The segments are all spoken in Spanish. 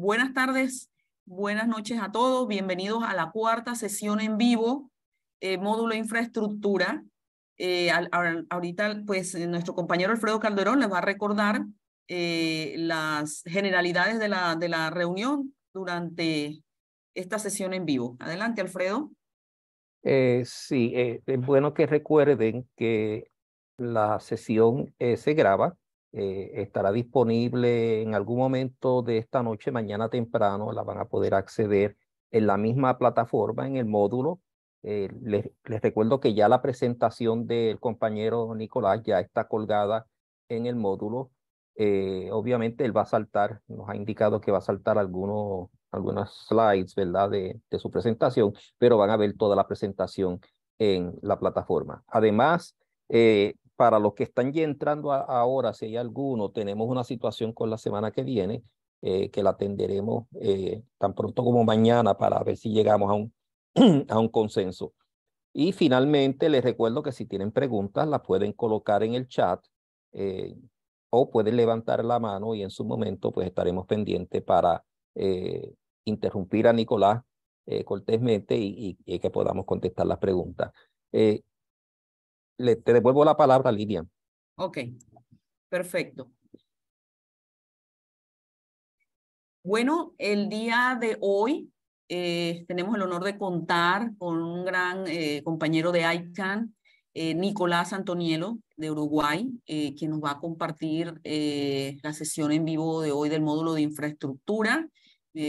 Buenas tardes, buenas noches a todos. Bienvenidos a la cuarta sesión en vivo, eh, módulo infraestructura. Eh, ahorita, pues, eh, nuestro compañero Alfredo Calderón les va a recordar las generalidades de la, de la reunión durante esta sesión en vivo. Adelante, Alfredo. sí, es bueno que recuerden que la sesión se graba eh, estará disponible en algún momento de esta noche, mañana temprano, la van a poder acceder en la misma plataforma, en el módulo. Eh, les, recuerdo que ya la presentación del compañero Nicolás ya está colgada en el módulo. Eh, obviamente él va a saltar, nos ha indicado que va a saltar algunos, algunas slides, ¿verdad? De, su presentación, pero van a ver toda la presentación en la plataforma. Además, para los que están ya entrando ahora, si hay alguno, tenemos una situación con la semana que viene, eh, que la atenderemos eh, tan pronto como mañana para ver si llegamos a un, a un consenso. Y finalmente, les recuerdo que si tienen preguntas, las pueden colocar en el chat eh, o pueden levantar la mano y en su momento, pues estaremos pendientes para interrumpir a Nicolás cortésmente y, que podamos contestar las preguntas. Eh, te devuelvo la palabra, Lidia. Ok, perfecto. Bueno, el día de hoy eh, tenemos el honor de contar con un gran eh, compañero de ICANN, eh, Nicolás Antonielo de Uruguay, quien nos va a compartir la sesión en vivo de hoy del módulo de infraestructura.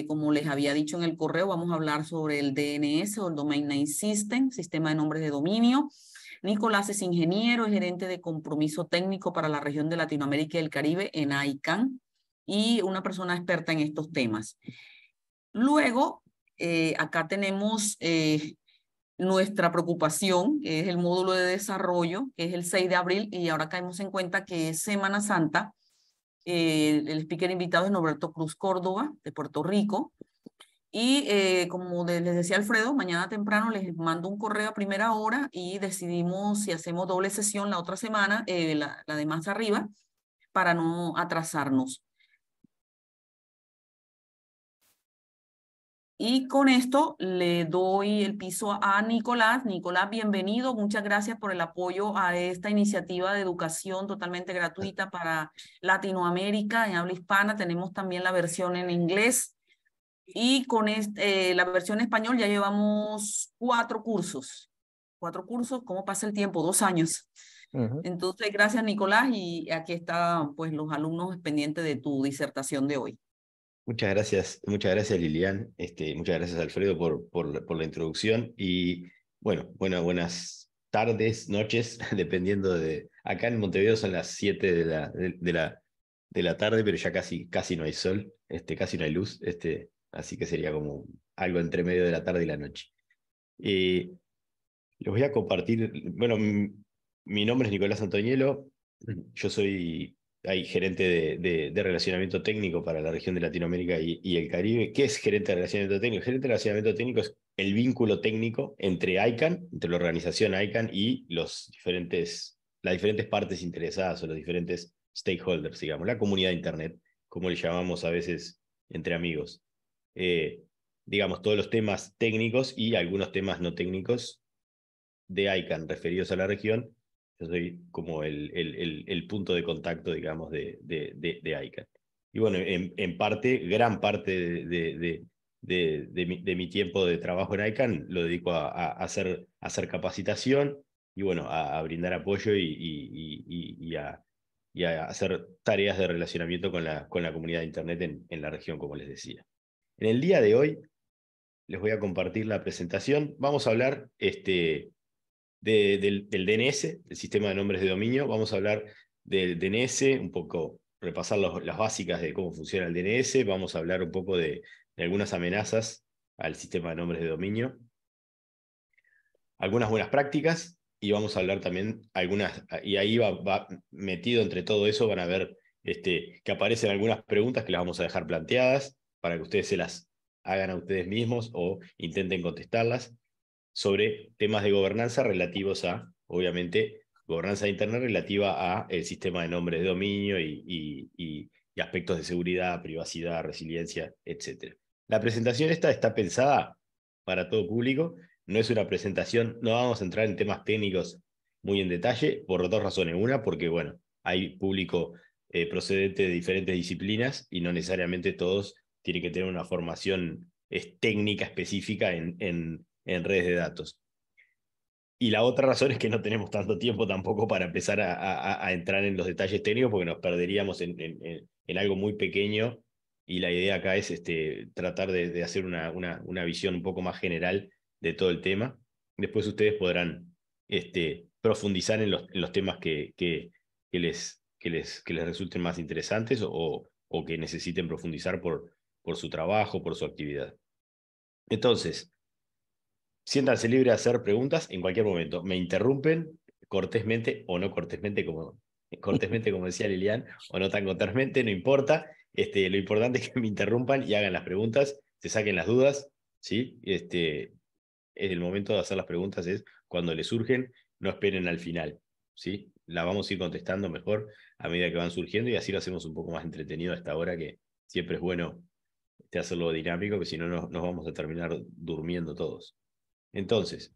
como les había dicho en el correo, vamos a hablar sobre el DNS o el Domain Name System, Sistema de Nombres de Dominio. Nicolás es ingeniero, es gerente de compromiso técnico para la región de Latinoamérica y el Caribe en AICAN y una persona experta en estos temas. Luego, eh, acá tenemos eh, nuestra preocupación, que es el módulo de desarrollo, que es el 6 de abril, y ahora caemos en cuenta que es Semana Santa. Eh, el speaker invitado es Norberto Cruz Córdoba, de Puerto Rico. Y eh, como les decía Alfredo, mañana temprano les mando un correo a primera hora y decidimos si hacemos doble sesión la otra semana, eh, la, la de más arriba, para no atrasarnos. Y con esto le doy el piso a Nicolás. Nicolás, bienvenido. Muchas gracias por el apoyo a esta iniciativa de educación totalmente gratuita para Latinoamérica en habla hispana. Tenemos también la versión en inglés. Y con este, la versión español ya llevamos cuatro cursos. Cuatro cursos, ¿cómo pasa el tiempo? Dos años. Entonces, gracias Nicolás y aquí están pues los alumnos pendientes de tu disertación de hoy. Muchas gracias, muchas gracias Lilian, este, muchas gracias Alfredo por, por, por la introducción y bueno, buenas tardes, noches, dependiendo de... Acá en Montevideo son las 7 de la, de, la, de la tarde, pero ya casi, casi no hay sol, este, casi no hay luz. Este, Así que sería como algo entre medio de la tarde y la noche. Y eh, les voy a compartir, bueno, mi nombre es Nicolás Antoñelo, yo soy ahí, gerente de, relacionamiento técnico para la región de Latinoamérica y, el Caribe. ¿Qué es gerente de relacionamiento técnico? gerente de relacionamiento técnico es el vínculo técnico entre ICANN, entre la organización ICANN y los diferentes, las diferentes partes interesadas o los diferentes stakeholders, digamos, la comunidad de Internet, como le llamamos a veces entre amigos. Eh, digamos, todos los temas técnicos y algunos temas no técnicos de ICANN referidos a la región. Yo soy como el, el, punto de contacto, digamos, de, de, de, ICANN. Y bueno, en, parte, gran parte de, de mi, tiempo de trabajo en ICANN lo dedico a, hacer, hacer capacitación y bueno, a, brindar apoyo y, y, a hacer tareas de relacionamiento con la, con la comunidad de Internet en, en, la región, como les decía. En el día de hoy les voy a compartir la presentación. Vamos a hablar este, del, DNS, el sistema de nombres de dominio. Vamos a hablar del DNS, un poco repasar las básicas de cómo funciona el DNS. Vamos a hablar un poco de, algunas amenazas al sistema de nombres de dominio. Algunas buenas prácticas y vamos a hablar también algunas, y ahí va, metido entre todo eso, van a ver este, que aparecen algunas preguntas que las vamos a dejar planteadas para que ustedes se las hagan a ustedes mismos o intenten contestarlas sobre temas de gobernanza relativos a, obviamente, gobernanza interna relativa a el sistema de nombres de dominio y, aspectos de seguridad, privacidad, resiliencia, etc. La presentación esta está pensada para todo público, no es una presentación, no vamos a entrar en temas técnicos muy en detalle por dos razones. Una, porque bueno, hay público eh, procedente de diferentes disciplinas y no necesariamente todos tiene que tener una formación técnica específica en, redes de datos. Y la otra razón es que no tenemos tanto tiempo tampoco para empezar a, entrar en los detalles técnicos porque nos perderíamos en, algo muy pequeño y la idea acá es este, tratar de, hacer una, visión un poco más general de todo el tema. Después ustedes podrán este, profundizar en los, temas que, les, resulten más interesantes o, o que necesiten profundizar por, por su trabajo, por su actividad. Entonces, siéntanse libres de hacer preguntas en cualquier momento. Me interrumpen cortésmente o no cortésmente, como, cortésmente, como decía Lilian, o no tan cortésmente, no importa. Este, lo importante es que me interrumpan y hagan las preguntas, se saquen las dudas, ¿sí? Este, el momento de hacer las preguntas es cuando les surgen, no esperen al final, ¿sí? Las vamos a ir contestando mejor a medida que van surgiendo y así lo hacemos un poco más entretenido hasta ahora, que siempre es bueno de hacerlo dinámico, que si no nos, vamos a terminar durmiendo todos. Entonces,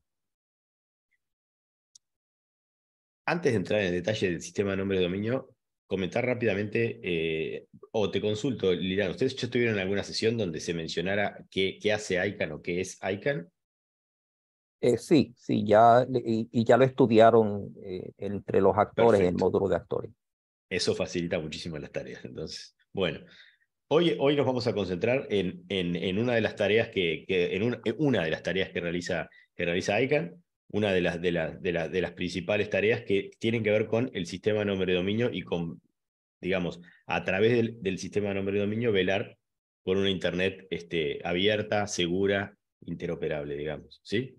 antes de entrar en detalle del sistema de nombre de dominio, comentar rápidamente, eh, o te consulto, Lilian, ¿ustedes ya estuvieron en alguna sesión donde se mencionara qué, hace ICANN o qué es ICANN? Eh, sí, sí, ya, y, ya lo estudiaron eh, entre los actores, el módulo de actores. Eso facilita muchísimo las tareas. Entonces, bueno, Hoy, hoy nos vamos a concentrar en, en, una de las tareas que, en, una de las tareas que realiza, que realiza ICANN, una de las, de, de, de, las principales tareas que tienen que ver con el sistema de nombre de dominio y con, digamos, a través del, sistema de nombre de dominio, velar por una Internet este, abierta, segura, interoperable, digamos. ¿sí?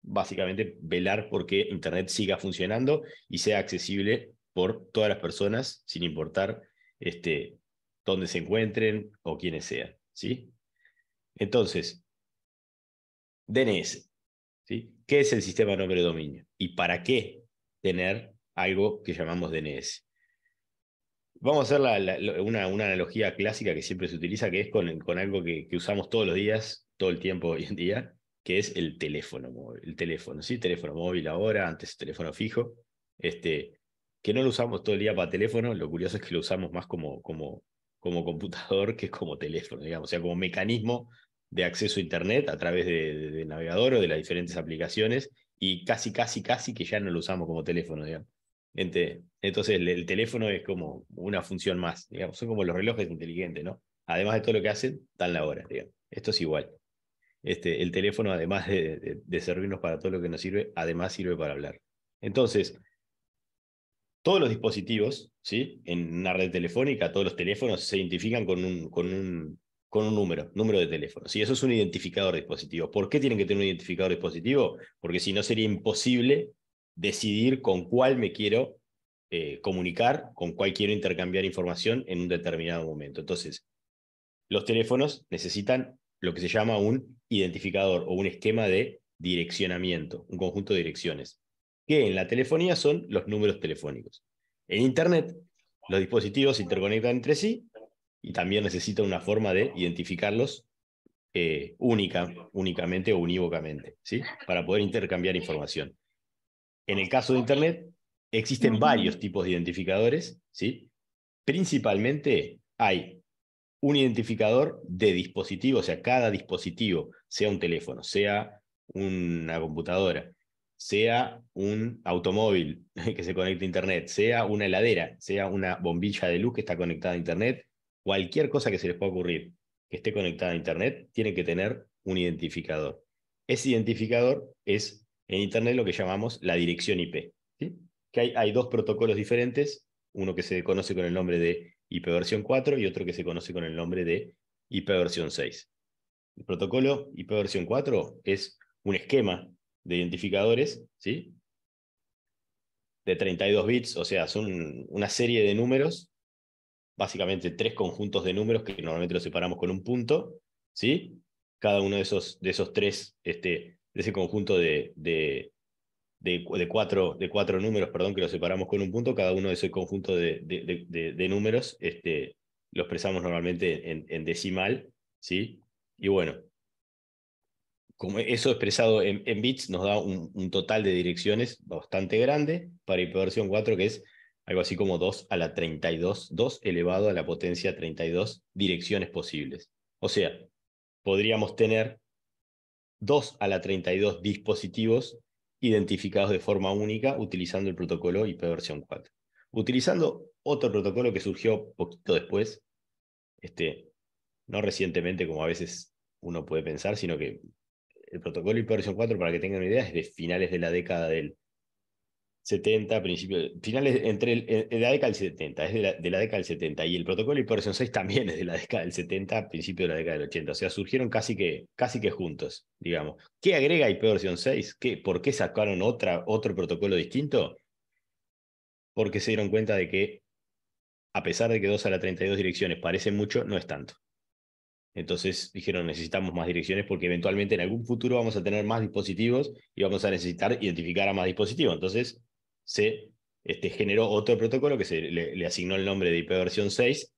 Básicamente, velar porque Internet siga funcionando y sea accesible por todas las personas, sin importar este, Dónde se encuentren o quiénes sean. ¿sí? Entonces, DNS. ¿sí? ¿Qué es el sistema de nombre-dominio? de ¿Y para qué tener algo que llamamos DNS? Vamos a hacer una, analogía clásica que siempre se utiliza, que es con, algo que, usamos todos los días, todo el tiempo hoy en día, que es el teléfono móvil. El teléfono, ¿sí? Teléfono móvil ahora, antes teléfono fijo. Este, que no lo usamos todo el día para teléfono, lo curioso es que lo usamos más como, como como computador que es como teléfono, digamos, o sea, como mecanismo de acceso a Internet a través del de, navegador o de las diferentes aplicaciones y casi, casi, casi que ya no lo usamos como teléfono, digamos. Entonces, el, teléfono es como una función más, digamos, son como los relojes inteligentes, ¿no? Además de todo lo que hacen, dan la hora, digamos. Esto es igual. Este, el teléfono, además de, servirnos para todo lo que nos sirve, además sirve para hablar. Entonces, todos los dispositivos, ¿sí? en una red telefónica, todos los teléfonos se identifican con un, con un, con un número, número de teléfono. ¿sí? Eso es un identificador de dispositivo. ¿Por qué tienen que tener un identificador de dispositivo? Porque si no sería imposible decidir con cuál me quiero eh, comunicar, con cuál quiero intercambiar información en un determinado momento. Entonces, los teléfonos necesitan lo que se llama un identificador o un esquema de direccionamiento, un conjunto de direcciones en la telefonía son los números telefónicos. En Internet, los dispositivos se interconectan entre sí y también necesitan una forma de identificarlos eh, única, únicamente o unívocamente, ¿sí? para poder intercambiar información. En el caso de Internet, existen varios tipos de identificadores. ¿sí? Principalmente hay un identificador de dispositivo, o sea, cada dispositivo, sea un teléfono, sea una computadora, sea un automóvil que se conecte a Internet, sea una heladera, sea una bombilla de luz que está conectada a Internet, cualquier cosa que se les pueda ocurrir que esté conectada a Internet, tiene que tener un identificador. Ese identificador es en Internet lo que llamamos la dirección IP. Que hay, hay dos protocolos diferentes, uno que se conoce con el nombre de IP versión 4 y otro que se conoce con el nombre de IP versión 6. El protocolo IP versión 4 es un esquema de identificadores, ¿sí? De 32 bits, o sea, son una serie de números, básicamente tres conjuntos de números que normalmente los separamos con un punto, ¿sí? Cada uno de esos, de esos tres, este, de ese conjunto de, cuatro, de cuatro números, perdón, que los separamos con un punto, cada uno de ese conjunto de, números, este, lo expresamos normalmente en, en decimal, ¿sí? Y bueno, como eso expresado en, bits nos da un, total de direcciones bastante grande para ipv 4, que es algo así como 2 a la 32, 2 elevado a la potencia 32 direcciones posibles. O sea, podríamos tener 2 a la 32 dispositivos identificados de forma única utilizando el protocolo ipv 4. Utilizando otro protocolo que surgió poquito después, este, no recientemente como a veces uno puede pensar, sino que el protocolo Hipervisión 4, para que tengan una idea, es de finales de la década del 70, principio finales entre la década del 70, eh, es de la, década del 70. Y el protocolo ipv 6 también es de la década del 70, principio de la década del 80. O sea, surgieron casi que, casi que juntos, digamos. ¿Qué agrega ipv 6? ¿Qué, ¿Por qué sacaron otra, otro protocolo distinto? Porque se dieron cuenta de que, a pesar de que dos a la 32 direcciones parece mucho, no es tanto. Entonces dijeron, necesitamos más direcciones porque eventualmente en algún futuro vamos a tener más dispositivos y vamos a necesitar identificar a más dispositivos. Entonces se este, generó otro protocolo que se le, asignó el nombre de IP versión 6,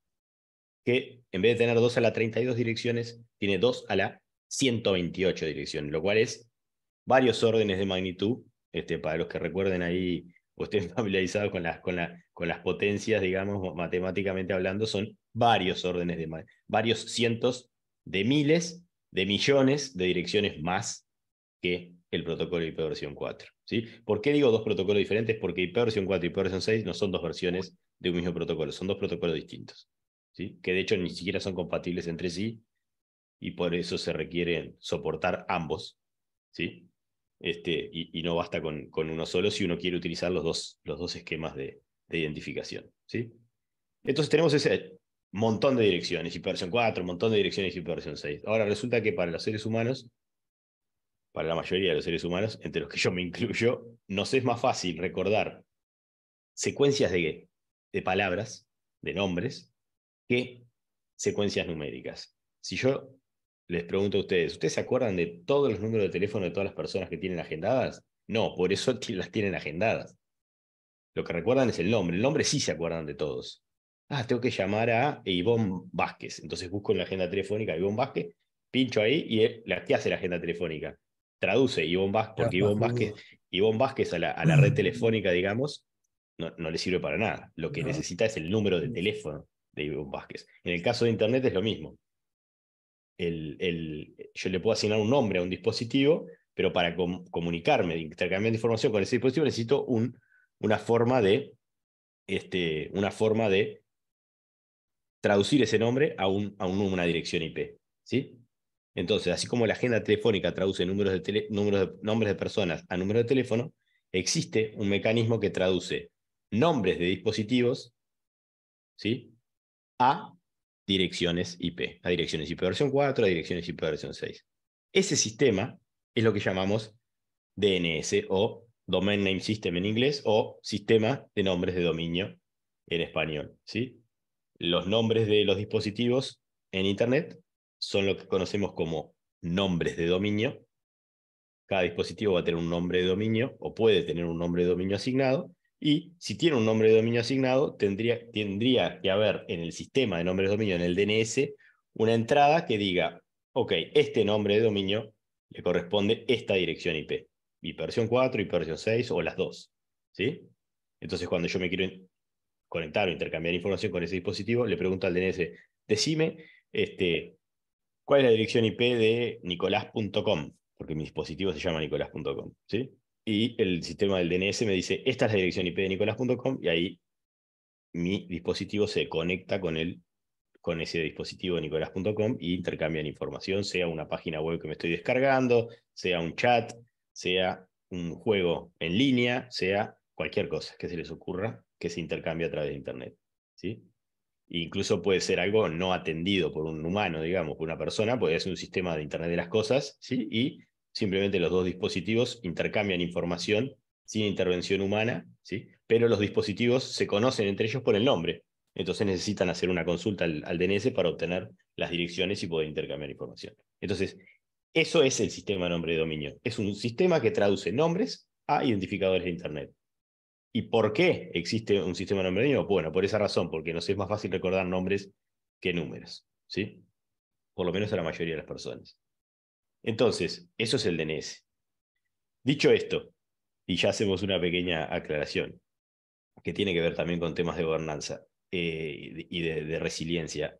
que en vez de tener 2 a la 32 direcciones, tiene 2 a la 128 direcciones, lo cual es varios órdenes de magnitud. Este, para los que recuerden ahí o estén familiarizados con, las. con la, con las potencias, digamos, matemáticamente hablando, son varios órdenes de varios cientos de miles de millones de direcciones más que el protocolo IP versión 4. ¿sí? ¿Por qué digo dos protocolos diferentes? Porque IP versión 4 y IP versión 6 no son dos versiones de un mismo protocolo, son dos protocolos distintos, ¿sí? que de hecho ni siquiera son compatibles entre sí y por eso se requieren soportar ambos. ¿sí? Este, y, y no basta con, con, uno solo si uno quiere utilizar los dos, los dos esquemas de, de identificación. ¿sí? Entonces tenemos ese montón de direcciones, hiperversión 4, montón de direcciones, hiperversión 6. Ahora resulta que para los seres humanos, para la mayoría de los seres humanos, entre los que yo me incluyo, nos es más fácil recordar secuencias de, de palabras, de nombres, que secuencias numéricas. Si yo les pregunto a ustedes, ¿ustedes se acuerdan de todos los números de teléfono de todas las personas que tienen agendadas? No, por eso las tienen agendadas. Lo que recuerdan es el nombre. El nombre sí se acuerdan de todos. Ah, tengo que llamar a Ivonne Vázquez. Entonces busco en la agenda telefónica a Ivonne Vázquez, pincho ahí y la, ¿qué hace la agenda telefónica? Traduce Ivonne Vázquez, porque Ivonne Vázquez, a la, red telefónica, digamos, no, le sirve para nada. Lo que necesita es el número de mm. teléfono de Ivonne Vázquez. En el caso de Internet es lo mismo. El, yo le puedo asignar un nombre a un dispositivo, pero para comunicarme, intercambiar información con ese dispositivo, necesito un una forma de, este, una forma de traducir ese nombre a, un, una dirección IP. ¿sí? Entonces, así como la agenda telefónica traduce números de, nombres de personas a números de teléfono, existe un mecanismo que traduce nombres de dispositivos ¿sí? a direcciones IP, a direcciones IP versión 4, a direcciones IP versión 6. Ese sistema es lo que llamamos DNS o Domain Name System en inglés o Sistema de Nombres de Dominio en español. ¿sí? Los nombres de los dispositivos en Internet son lo que conocemos como nombres de dominio. Cada dispositivo va a tener un nombre de dominio o puede tener un nombre de dominio asignado. Y si tiene un nombre de dominio asignado, tendría, tendría que haber en el sistema de nombres de dominio, en el DNS, una entrada que diga, ok, este nombre de dominio le corresponde esta dirección IP versión 4, versión 6 o las dos. ¿sí? Entonces, cuando yo me quiero conectar o intercambiar información con ese dispositivo, le pregunto al DNS, decime este, cuál es la dirección IP de nicolás.com, porque mi dispositivo se llama nicolás.com. ¿sí? Y el sistema del DNS me dice, esta es la dirección IP de nicolás.com, y ahí mi dispositivo se conecta con con ese dispositivo nicolás.com y intercambian información, sea una página web que me estoy descargando, sea un chat, sea un juego en línea, sea cualquier cosa que se les ocurra que se intercambie a través de Internet. ¿sí? Incluso puede ser algo no atendido por un humano, digamos, por una persona, puede ser un sistema de Internet de las cosas, ¿sí? y simplemente los dos dispositivos intercambian información sin intervención humana, ¿sí? pero los dispositivos se conocen entre ellos por el nombre. Entonces necesitan hacer una consulta al, al DNS para obtener las direcciones y poder intercambiar información. Entonces, eso es el sistema nombre de dominio. Es un sistema que traduce nombres a identificadores de Internet. ¿Y por qué existe un sistema de nombre de dominio? Bueno, por esa razón, porque nos es más fácil recordar nombres que números, ¿sí? Por lo menos a la mayoría de las personas. Entonces, eso es el DNS. Dicho esto, y ya hacemos una pequeña aclaración, que tiene que ver también con temas de gobernanza eh, y de, resiliencia.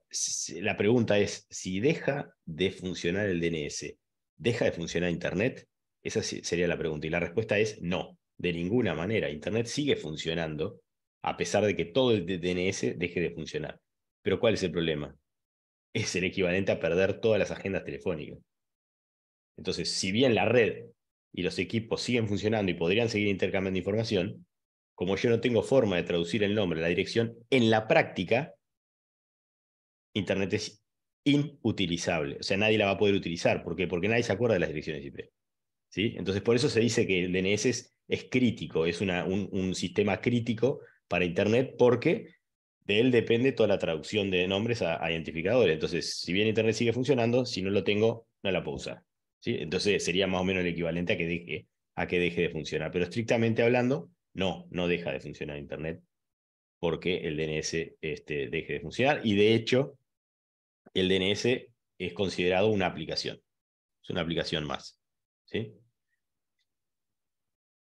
La pregunta es, si deja de funcionar el DNS, ¿Deja de funcionar Internet? Esa sería la pregunta. Y la respuesta es no, de ninguna manera. Internet sigue funcionando a pesar de que todo el DNS deje de funcionar. Pero ¿cuál es el problema? Es el equivalente a perder todas las agendas telefónicas. Entonces, si bien la red y los equipos siguen funcionando y podrían seguir intercambiando información, como yo no tengo forma de traducir el nombre, la dirección, en la práctica, Internet es inutilizable. O sea, nadie la va a poder utilizar. ¿Por qué? Porque nadie se acuerda de las direcciones IP. ¿sí? Entonces, por eso se dice que el DNS es, crítico, es una, un, sistema crítico para Internet porque de él depende toda la traducción de nombres a, identificadores. Entonces, si bien Internet sigue funcionando, si no lo tengo, no la puedo usar. ¿sí? Entonces, sería más o menos el equivalente a que, deje, a que deje de funcionar. Pero estrictamente hablando, no, no deja de funcionar Internet porque el DNS este, deje de funcionar. Y de hecho, el DNS es considerado una aplicación. Es una aplicación más. ¿sí?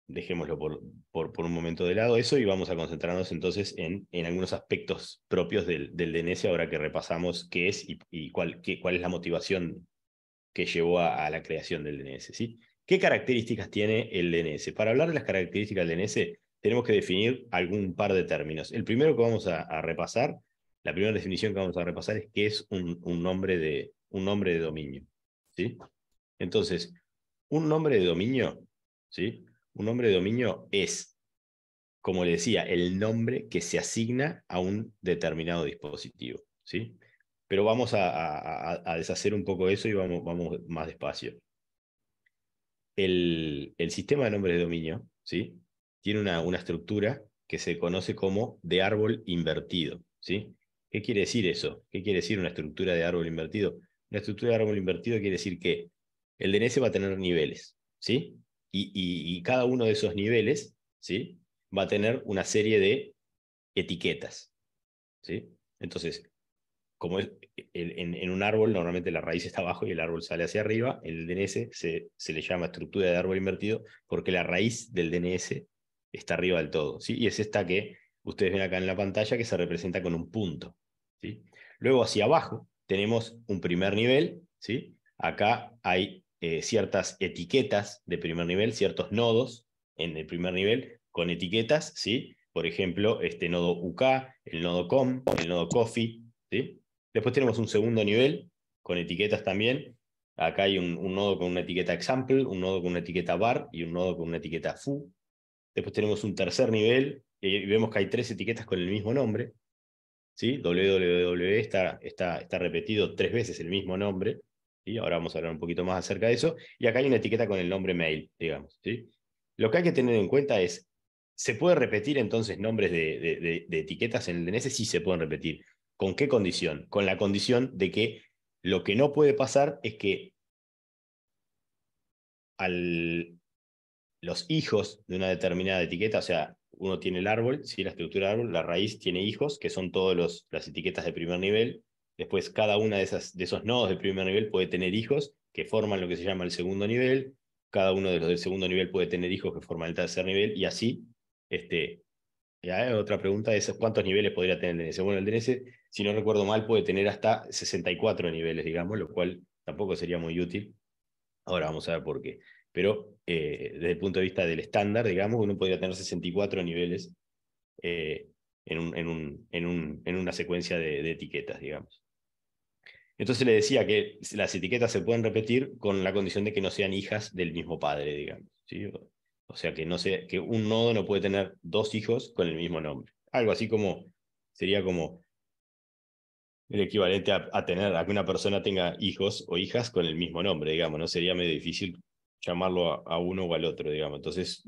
Dejémoslo por, por, un momento de lado eso y vamos a concentrarnos entonces en, en algunos aspectos propios del, DNS ahora que repasamos qué es y, cuál, qué, cuál, es la motivación que llevó a, la creación del DNS. ¿sí? ¿Qué características tiene el DNS? Para hablar de las características del DNS tenemos que definir algún par de términos. El primero que vamos a repasar la primera definición que vamos a repasar es qué es un, nombre, de, un nombre de dominio. ¿sí? Entonces, un nombre de dominio, ¿sí? un nombre de dominio es, como le decía, el nombre que se asigna a un determinado dispositivo. ¿sí? Pero vamos a, deshacer un poco eso y vamos, vamos más despacio. El, sistema de nombres de dominio ¿sí? tiene una, una estructura que se conoce como de árbol invertido. ¿sí? ¿Qué quiere decir eso? ¿Qué quiere decir una estructura de árbol invertido? Una estructura de árbol invertido quiere decir que el DNS va a tener niveles, ¿sí? Y, cada uno de esos niveles, ¿sí? Va a tener una serie de etiquetas, ¿sí? Entonces, como en, un árbol normalmente la raíz está abajo y el árbol sale hacia arriba, el DNS se, se, le llama estructura de árbol invertido porque la raíz del DNS está arriba del todo. ¿sí? Y es esta que ustedes ven acá en la pantalla que se representa con un punto. Luego hacia abajo tenemos un primer nivel, ¿sí? acá hay eh, ciertas etiquetas de primer nivel, ciertos nodos en el primer nivel con etiquetas, ¿sí? por ejemplo, este nodo UK, el nodo COM, el nodo coffee ¿sí? Después tenemos un segundo nivel con etiquetas también. Acá hay un, nodo con una etiqueta example, un nodo con una etiqueta bar y un nodo con una etiqueta foo. Después tenemos un tercer nivel eh, y vemos que hay tres etiquetas con el mismo nombre. ¿sí? www está, está, está repetido tres veces el mismo nombre, y ahora vamos a hablar un poquito más acerca de eso, y acá hay una etiqueta con el nombre mail, digamos. Lo que hay que tener en cuenta es, ¿se puede repetir entonces nombres de, de, etiquetas en el DNS? Sí se pueden repetir. ¿Con qué condición? Con la condición de que lo que no puede pasar es que al, los hijos de una determinada etiqueta, o sea, uno tiene el árbol, si la estructura del árbol, la raíz tiene hijos, que son todas las etiquetas de primer nivel. Después cada una de, esas, de esos nodos de primer nivel puede tener hijos que forman lo que se llama el segundo nivel. Cada uno de los del segundo nivel puede tener hijos que forman el tercer nivel y así. Este, ya, ah, otra pregunta es cuántos niveles podría tener el DNS. Bueno, el DNS, si no recuerdo mal, puede tener hasta 64 niveles, digamos, lo cual tampoco sería muy útil. Ahora vamos a ver por qué pero eh, desde el punto de vista del estándar, digamos, uno podría tener 64 niveles eh, en, un, un, en, un, en, una secuencia de, etiquetas, digamos. Entonces le decía que las etiquetas se pueden repetir con la condición de que no sean hijas del mismo padre, digamos. O sea, que, no que un nodo no puede tener dos hijos con el mismo nombre. Algo así como, sería como el equivalente a, tener a que una persona tenga hijos o hijas con el mismo nombre, digamos, ¿no? Sería medio difícil llamarlo a, uno o al otro, digamos. Entonces,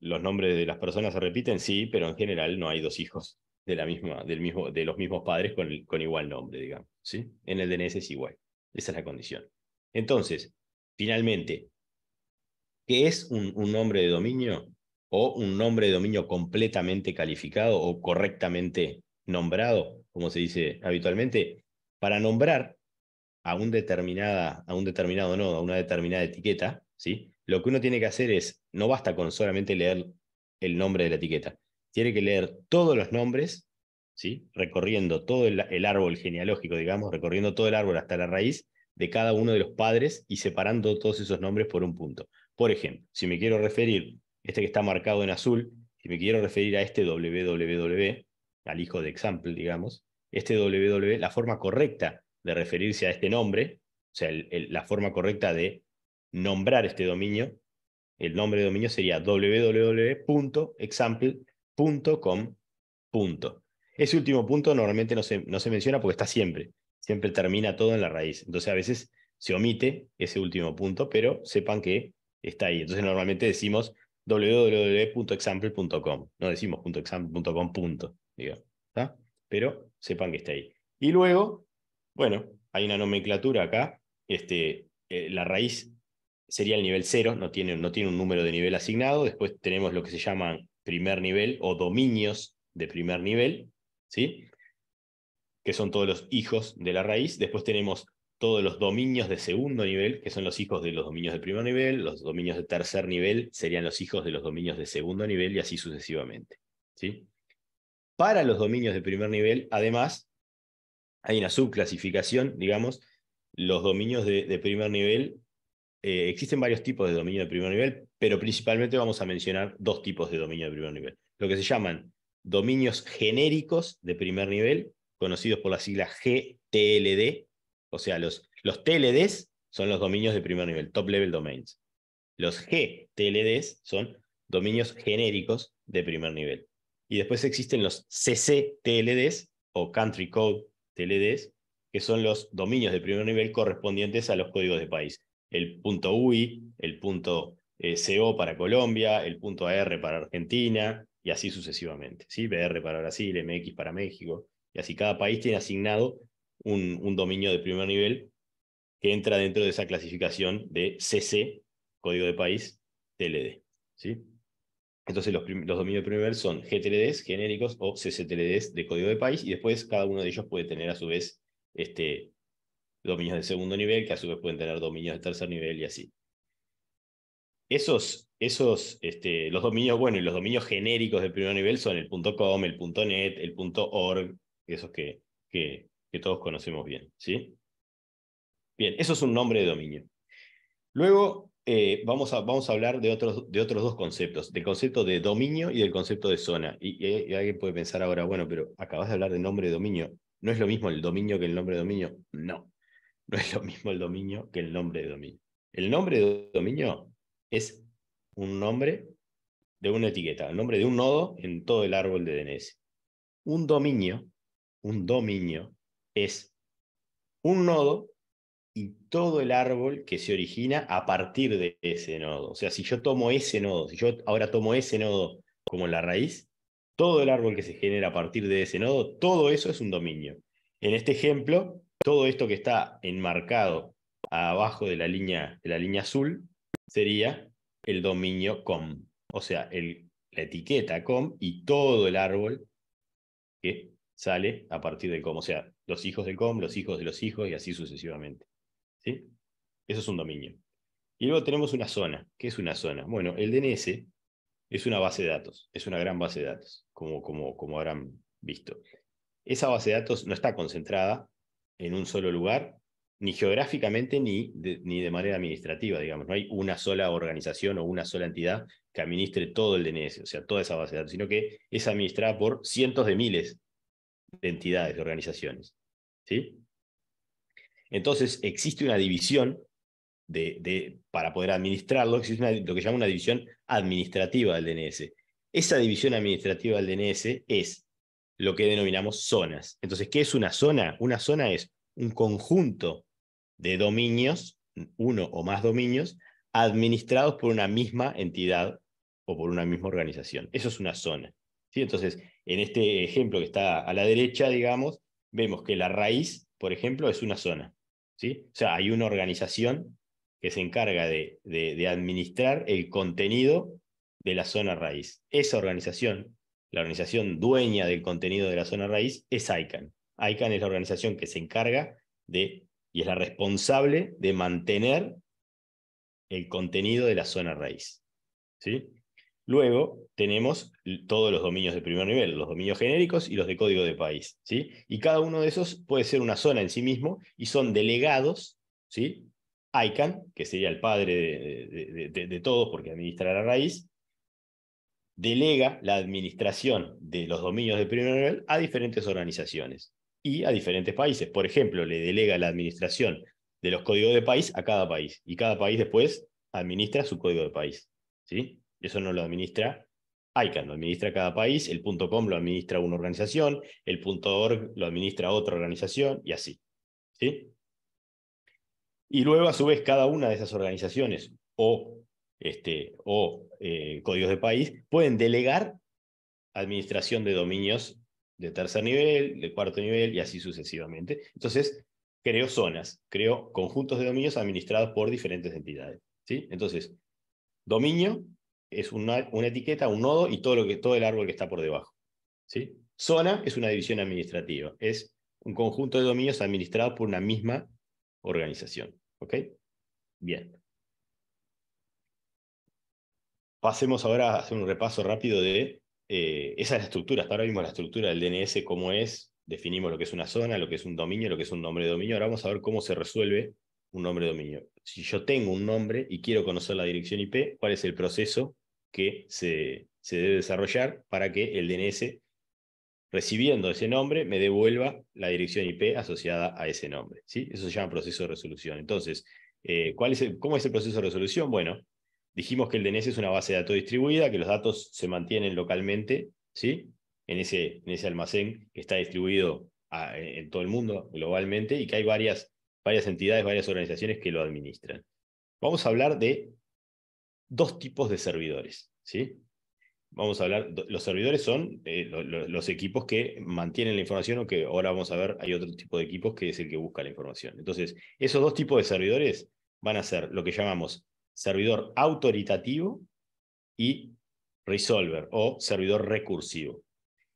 los nombres de las personas se repiten, sí, pero en general no hay dos hijos de, la misma, del mismo, de los mismos padres con, igual nombre, digamos. ¿sí? En el DNS es igual. Esa es la condición. Entonces, finalmente, ¿qué es un, nombre de dominio? o un nombre de dominio completamente calificado o correctamente nombrado, como se dice habitualmente, para nombrar a, un determinada, a un determinado nodo, a una determinada etiqueta, lo que uno tiene que hacer es, no basta con solamente leer el nombre de la etiqueta, tiene que leer todos los nombres, ¿sí? recorriendo todo el, árbol genealógico, digamos, recorriendo todo el árbol hasta la raíz de cada uno de los padres y separando todos esos nombres por un punto. Por ejemplo, si me quiero referir, este que está marcado en azul, si me quiero referir a este www, al hijo de example, digamos, este www, la forma correcta de referirse a este nombre, o sea, la forma correcta de nombrar este dominio, el nombre de dominio sería www.example.com. Ese último punto normalmente no se, no se menciona porque está siempre, siempre termina todo en la raíz. Entonces a veces se omite ese último punto, pero sepan que está ahí. Entonces normalmente decimos www.example.com, no decimos .example.com pero sepan que está ahí. Y luego, bueno, hay una nomenclatura acá, este, eh, la raíz sería el nivel cero, no tiene, no tiene un número de nivel asignado. Después tenemos lo que se llaman primer nivel o dominios de primer nivel, ¿sí? que son todos los hijos de la raíz. Después tenemos todos los dominios de segundo nivel, que son los hijos de los dominios de primer nivel. Los dominios de tercer nivel serían los hijos de los dominios de segundo nivel y así sucesivamente. ¿sí? Para los dominios de primer nivel, además, hay una subclasificación, digamos, los dominios de, de primer nivel eh, existen varios tipos de dominio de primer nivel, pero principalmente vamos a mencionar dos tipos de dominio de primer nivel. Lo que se llaman dominios genéricos de primer nivel, conocidos por la sigla GTLD, o sea, los, los TLDs son los dominios de primer nivel, Top Level Domains. Los GTLDs son dominios genéricos de primer nivel. Y después existen los CCTLDs o Country Code TLDs, que son los dominios de primer nivel correspondientes a los códigos de país el punto UI, el punto eh, CO para Colombia, el punto AR para Argentina, y así sucesivamente. ¿sí? BR para Brasil, MX para México, y así cada país tiene asignado un, un dominio de primer nivel que entra dentro de esa clasificación de CC, código de país, TLD. ¿sí? Entonces los, los, dominios de primer nivel son GTLDs, genéricos o CCTLDs de código de país, y después cada uno de ellos puede tener a su vez este, dominios de segundo nivel, que a su vez pueden tener dominios de tercer nivel y así. Esos, esos, este, los dominios bueno y los dominios genéricos de primer nivel son el .com, el .net, el .org, esos que, que, todos conocemos bien, ¿sí? Bien, eso es un nombre de dominio. Luego eh, vamos, a, vamos a hablar de otros, de otros dos conceptos, del concepto de dominio y del concepto de zona. Y, y, alguien puede pensar ahora, bueno, pero acabas de hablar de nombre de dominio. ¿No es lo mismo el dominio que el nombre de dominio? No. no es lo mismo el dominio que el nombre de dominio. El nombre de dominio es un nombre de una etiqueta, el nombre de un nodo en todo el árbol de DNS. Un dominio, un dominio es un nodo y todo el árbol que se origina a partir de ese nodo. O sea, si yo tomo ese nodo, si yo ahora tomo ese nodo como la raíz, todo el árbol que se genera a partir de ese nodo, todo eso es un dominio. En este ejemplo, todo esto que está enmarcado abajo de la línea, de la línea azul sería el dominio com, o sea, el, la etiqueta com y todo el árbol que sale a partir de com, o sea, los hijos de com, los hijos de los hijos y así sucesivamente. ¿sí? Eso es un dominio. Y luego tenemos una zona. ¿Qué es una zona? Bueno, el DNS es una base de datos, es una gran base de datos, como, como, como habrán visto. Esa base de datos no está concentrada, en un solo lugar, ni geográficamente ni de, ni de manera administrativa, digamos. No hay una sola organización o una sola entidad que administre todo el DNS, o sea, toda esa base de datos, sino que es administrada por cientos de miles de entidades, de organizaciones. ¿sí? Entonces, existe una división de, para poder administrarlo, existe lo que llama una división administrativa del DNS. Esa división administrativa del DNS es lo que denominamos zonas. Entonces, ¿qué es una zona? Una zona es un conjunto de dominios, uno o más dominios, administrados por una misma entidad o por una misma organización. Eso es una zona. ¿sí? Entonces, en este ejemplo que está a la derecha, digamos, vemos que la raíz, por ejemplo, es una zona. ¿sí? O sea, hay una organización que se encarga de, de administrar el contenido de la zona raíz. Esa organización la organización dueña del contenido de la zona raíz es ICANN. ICANN es la organización que se encarga de y es la responsable de mantener el contenido de la zona raíz. ¿sí? Luego tenemos todos los dominios de primer nivel, los dominios genéricos y los de código de país. ¿sí? Y cada uno de esos puede ser una zona en sí mismo y son delegados, ¿sí? ICANN, que sería el padre de, de todos porque administra la raíz, delega la administración de los dominios de primer nivel a diferentes organizaciones y a diferentes países. Por ejemplo, le delega la administración de los códigos de país a cada país y cada país después administra su código de país. ¿sí? Eso no lo administra ICANN, lo administra cada país, el .com lo administra una organización, el .org lo administra otra organización y así. ¿sí? Y luego, a su vez, cada una de esas organizaciones o este, o eh, códigos de país, pueden delegar administración de dominios de tercer nivel, de cuarto nivel y así sucesivamente. Entonces, creo zonas, creo conjuntos de dominios administrados por diferentes entidades. ¿sí? Entonces, dominio es una, una, etiqueta, un nodo y todo, lo que, todo el árbol que está por debajo. ¿sí? Zona es una división administrativa, es un conjunto de dominios administrados por una misma organización. Bien. Pasemos ahora a hacer un repaso rápido de eh, esa es la estructura, hasta ahora vimos la estructura del DNS, cómo es, definimos lo que es una zona, lo que es un dominio, lo que es un nombre de dominio, ahora vamos a ver cómo se resuelve un nombre de dominio. Si yo tengo un nombre y quiero conocer la dirección IP, cuál es el proceso que se, debe desarrollar para que el DNS, recibiendo ese nombre, me devuelva la dirección IP asociada a ese nombre. ¿sí? Eso se llama proceso de resolución. Entonces, eh, ¿cuál es ¿cómo es el proceso de resolución? Bueno, Dijimos que el DNS es una base de datos distribuida, que los datos se mantienen localmente, ¿sí? En ese, en ese almacén que está distribuido en todo el mundo, globalmente, y que hay varias, varias entidades, varias organizaciones que lo administran. Vamos a hablar de dos tipos de servidores, ¿sí? Vamos a hablar, los servidores son eh, los equipos que mantienen la información, o que ahora vamos a ver, hay otro tipo de equipos que es el que busca la información. Entonces, esos dos tipos de servidores van a ser lo que llamamos servidor autoritativo y resolver o servidor recursivo.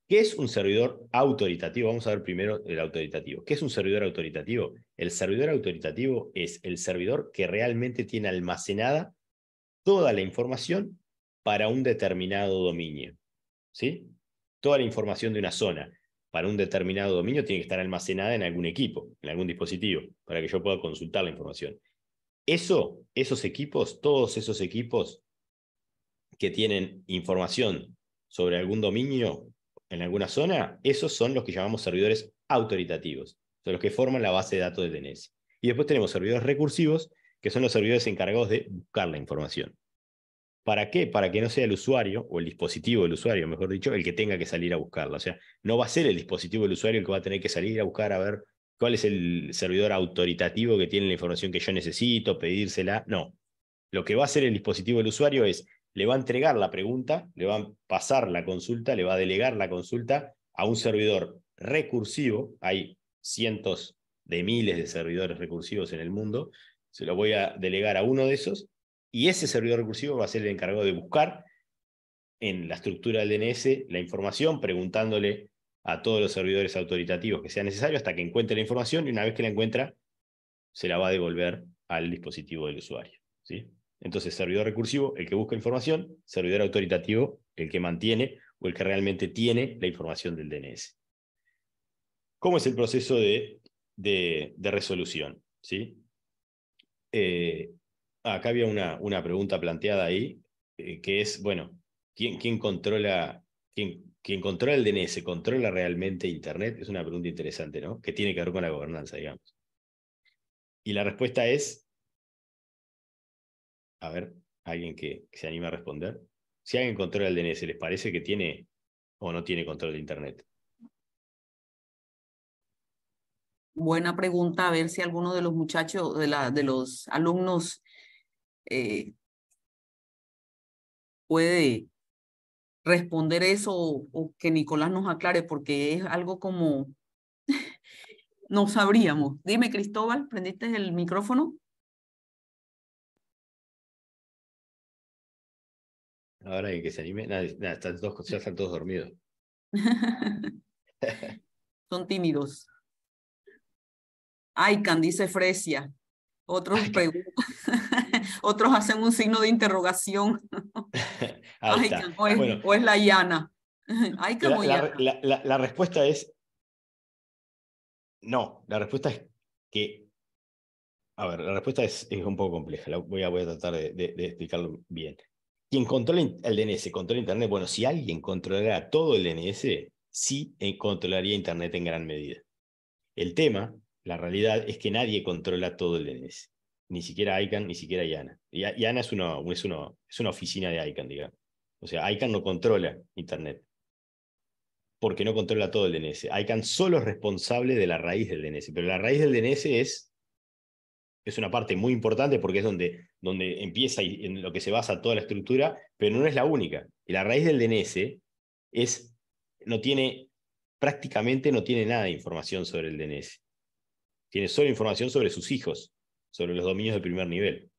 ¿Qué es un servidor autoritativo? Vamos a ver primero el autoritativo. ¿Qué es un servidor autoritativo? El servidor autoritativo es el servidor que realmente tiene almacenada toda la información para un determinado dominio. ¿Sí? Toda la información de una zona para un determinado dominio tiene que estar almacenada en algún equipo, en algún dispositivo, para que yo pueda consultar la información. Eso, esos equipos, todos esos equipos que tienen información sobre algún dominio en alguna zona, esos son los que llamamos servidores autoritativos, son los que forman la base de datos de DNS. Y después tenemos servidores recursivos, que son los servidores encargados de buscar la información. ¿Para qué? Para que no sea el usuario o el dispositivo del usuario, mejor dicho, el que tenga que salir a buscarla. O sea, no va a ser el dispositivo del usuario el que va a tener que salir a buscar a ver cuál es el servidor autoritativo que tiene la información que yo necesito, pedírsela. No. Lo que va a hacer el dispositivo del usuario es, le va a entregar la pregunta, le va a pasar la consulta, le va a delegar la consulta a un servidor recursivo. Hay cientos de miles de servidores recursivos en el mundo. Se lo voy a delegar a uno de esos y ese servidor recursivo va a ser el encargado de buscar en la estructura del DNS la información, preguntándole a todos los servidores autoritativos que sea necesario hasta que encuentre la información y una vez que la encuentra, se la va a devolver al dispositivo del usuario. ¿sí? Entonces, servidor recursivo, el que busca información, servidor autoritativo, el que mantiene o el que realmente tiene la información del DNS. ¿Cómo es el proceso de, de, resolución? ¿sí? Eh, acá había una, una, pregunta planteada ahí, eh, que es, bueno, ¿quién, quién controla, quién, ¿Quién controla el DNS, ¿controla realmente Internet? Es una pregunta interesante, ¿no? Que tiene que ver con la gobernanza, digamos. Y la respuesta es, a ver, alguien que, se anime a responder. Si alguien controla el DNS, ¿les parece que tiene o no tiene control de Internet? Buena pregunta, a ver si alguno de los muchachos, de, la, de los alumnos, eh, puede responder eso o, que Nicolás nos aclare porque es algo como no sabríamos. Dime, Cristóbal, ¿prendiste el micrófono? Ahora que se anime, están todos, ya están todos dormidos. Son tímidos. Ay, Candice Fresia. Otros preguntas. otros hacen un signo de interrogación. Ay, o, es, la llana. la, respuesta es no, la respuesta es que a ver, la respuesta es, un poco compleja, voy, a, voy a tratar de, explicarlo bien. Quien controla el DNS, controla Internet, bueno, si alguien controlara todo el DNS, sí eh, controlaría Internet en gran medida. El tema, la realidad, es que nadie controla todo el DNS ni siquiera ICANN, ni siquiera IANA. IANA es, es, uno, es una oficina de ICANN, digamos. O sea, ICANN no controla Internet, porque no controla todo el DNS. ICANN solo es responsable de la raíz del DNS, pero la raíz del DNS es, es una parte muy importante porque es donde, donde empieza y en lo que se basa toda la estructura, pero no es la única. Y la raíz del DNS es, no tiene, prácticamente no tiene nada de información sobre el DNS. Tiene solo información sobre sus hijos, sobre los dominios de primer nivel.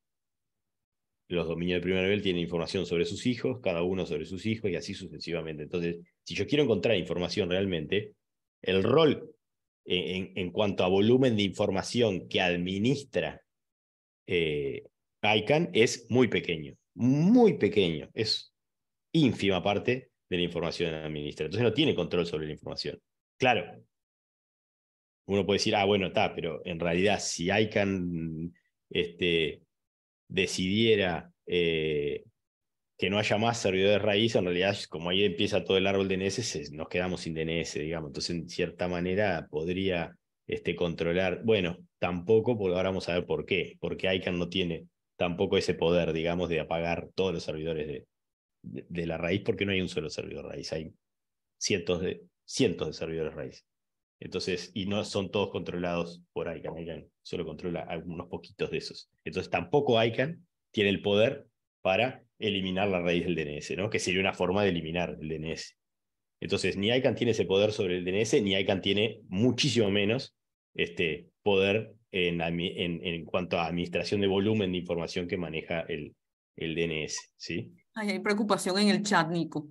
Los dominios de primer nivel tienen información sobre sus hijos, cada uno sobre sus hijos y así sucesivamente. Entonces, si yo quiero encontrar información realmente, el rol en, en cuanto a volumen de información que administra eh, ICANN es muy pequeño, muy pequeño. Es ínfima parte de la información administra. Entonces no tiene control sobre la información. Claro, uno puede decir, ah, bueno, está, pero en realidad si ICANN este, decidiera eh, que no haya más servidores raíz, en realidad como ahí empieza todo el árbol DNS, nos quedamos sin DNS, digamos. Entonces, en cierta manera podría este, controlar, bueno, tampoco, porque ahora vamos a ver por qué, porque ICANN no tiene tampoco ese poder, digamos, de apagar todos los servidores de, la raíz, porque no hay un solo servidor raíz, hay cientos de, cientos de servidores raíz. Entonces, y no son todos controlados por ICANN. ICANN solo controla algunos poquitos de esos. Entonces, tampoco ICANN tiene el poder para eliminar la raíz del DNS, ¿no? que sería una forma de eliminar el DNS. Entonces, ni ICANN tiene ese poder sobre el DNS, ni ICANN tiene muchísimo menos este, poder en, en, cuanto a administración de volumen de información que maneja el, el DNS. ¿sí? Ay, hay preocupación en el chat, Nico.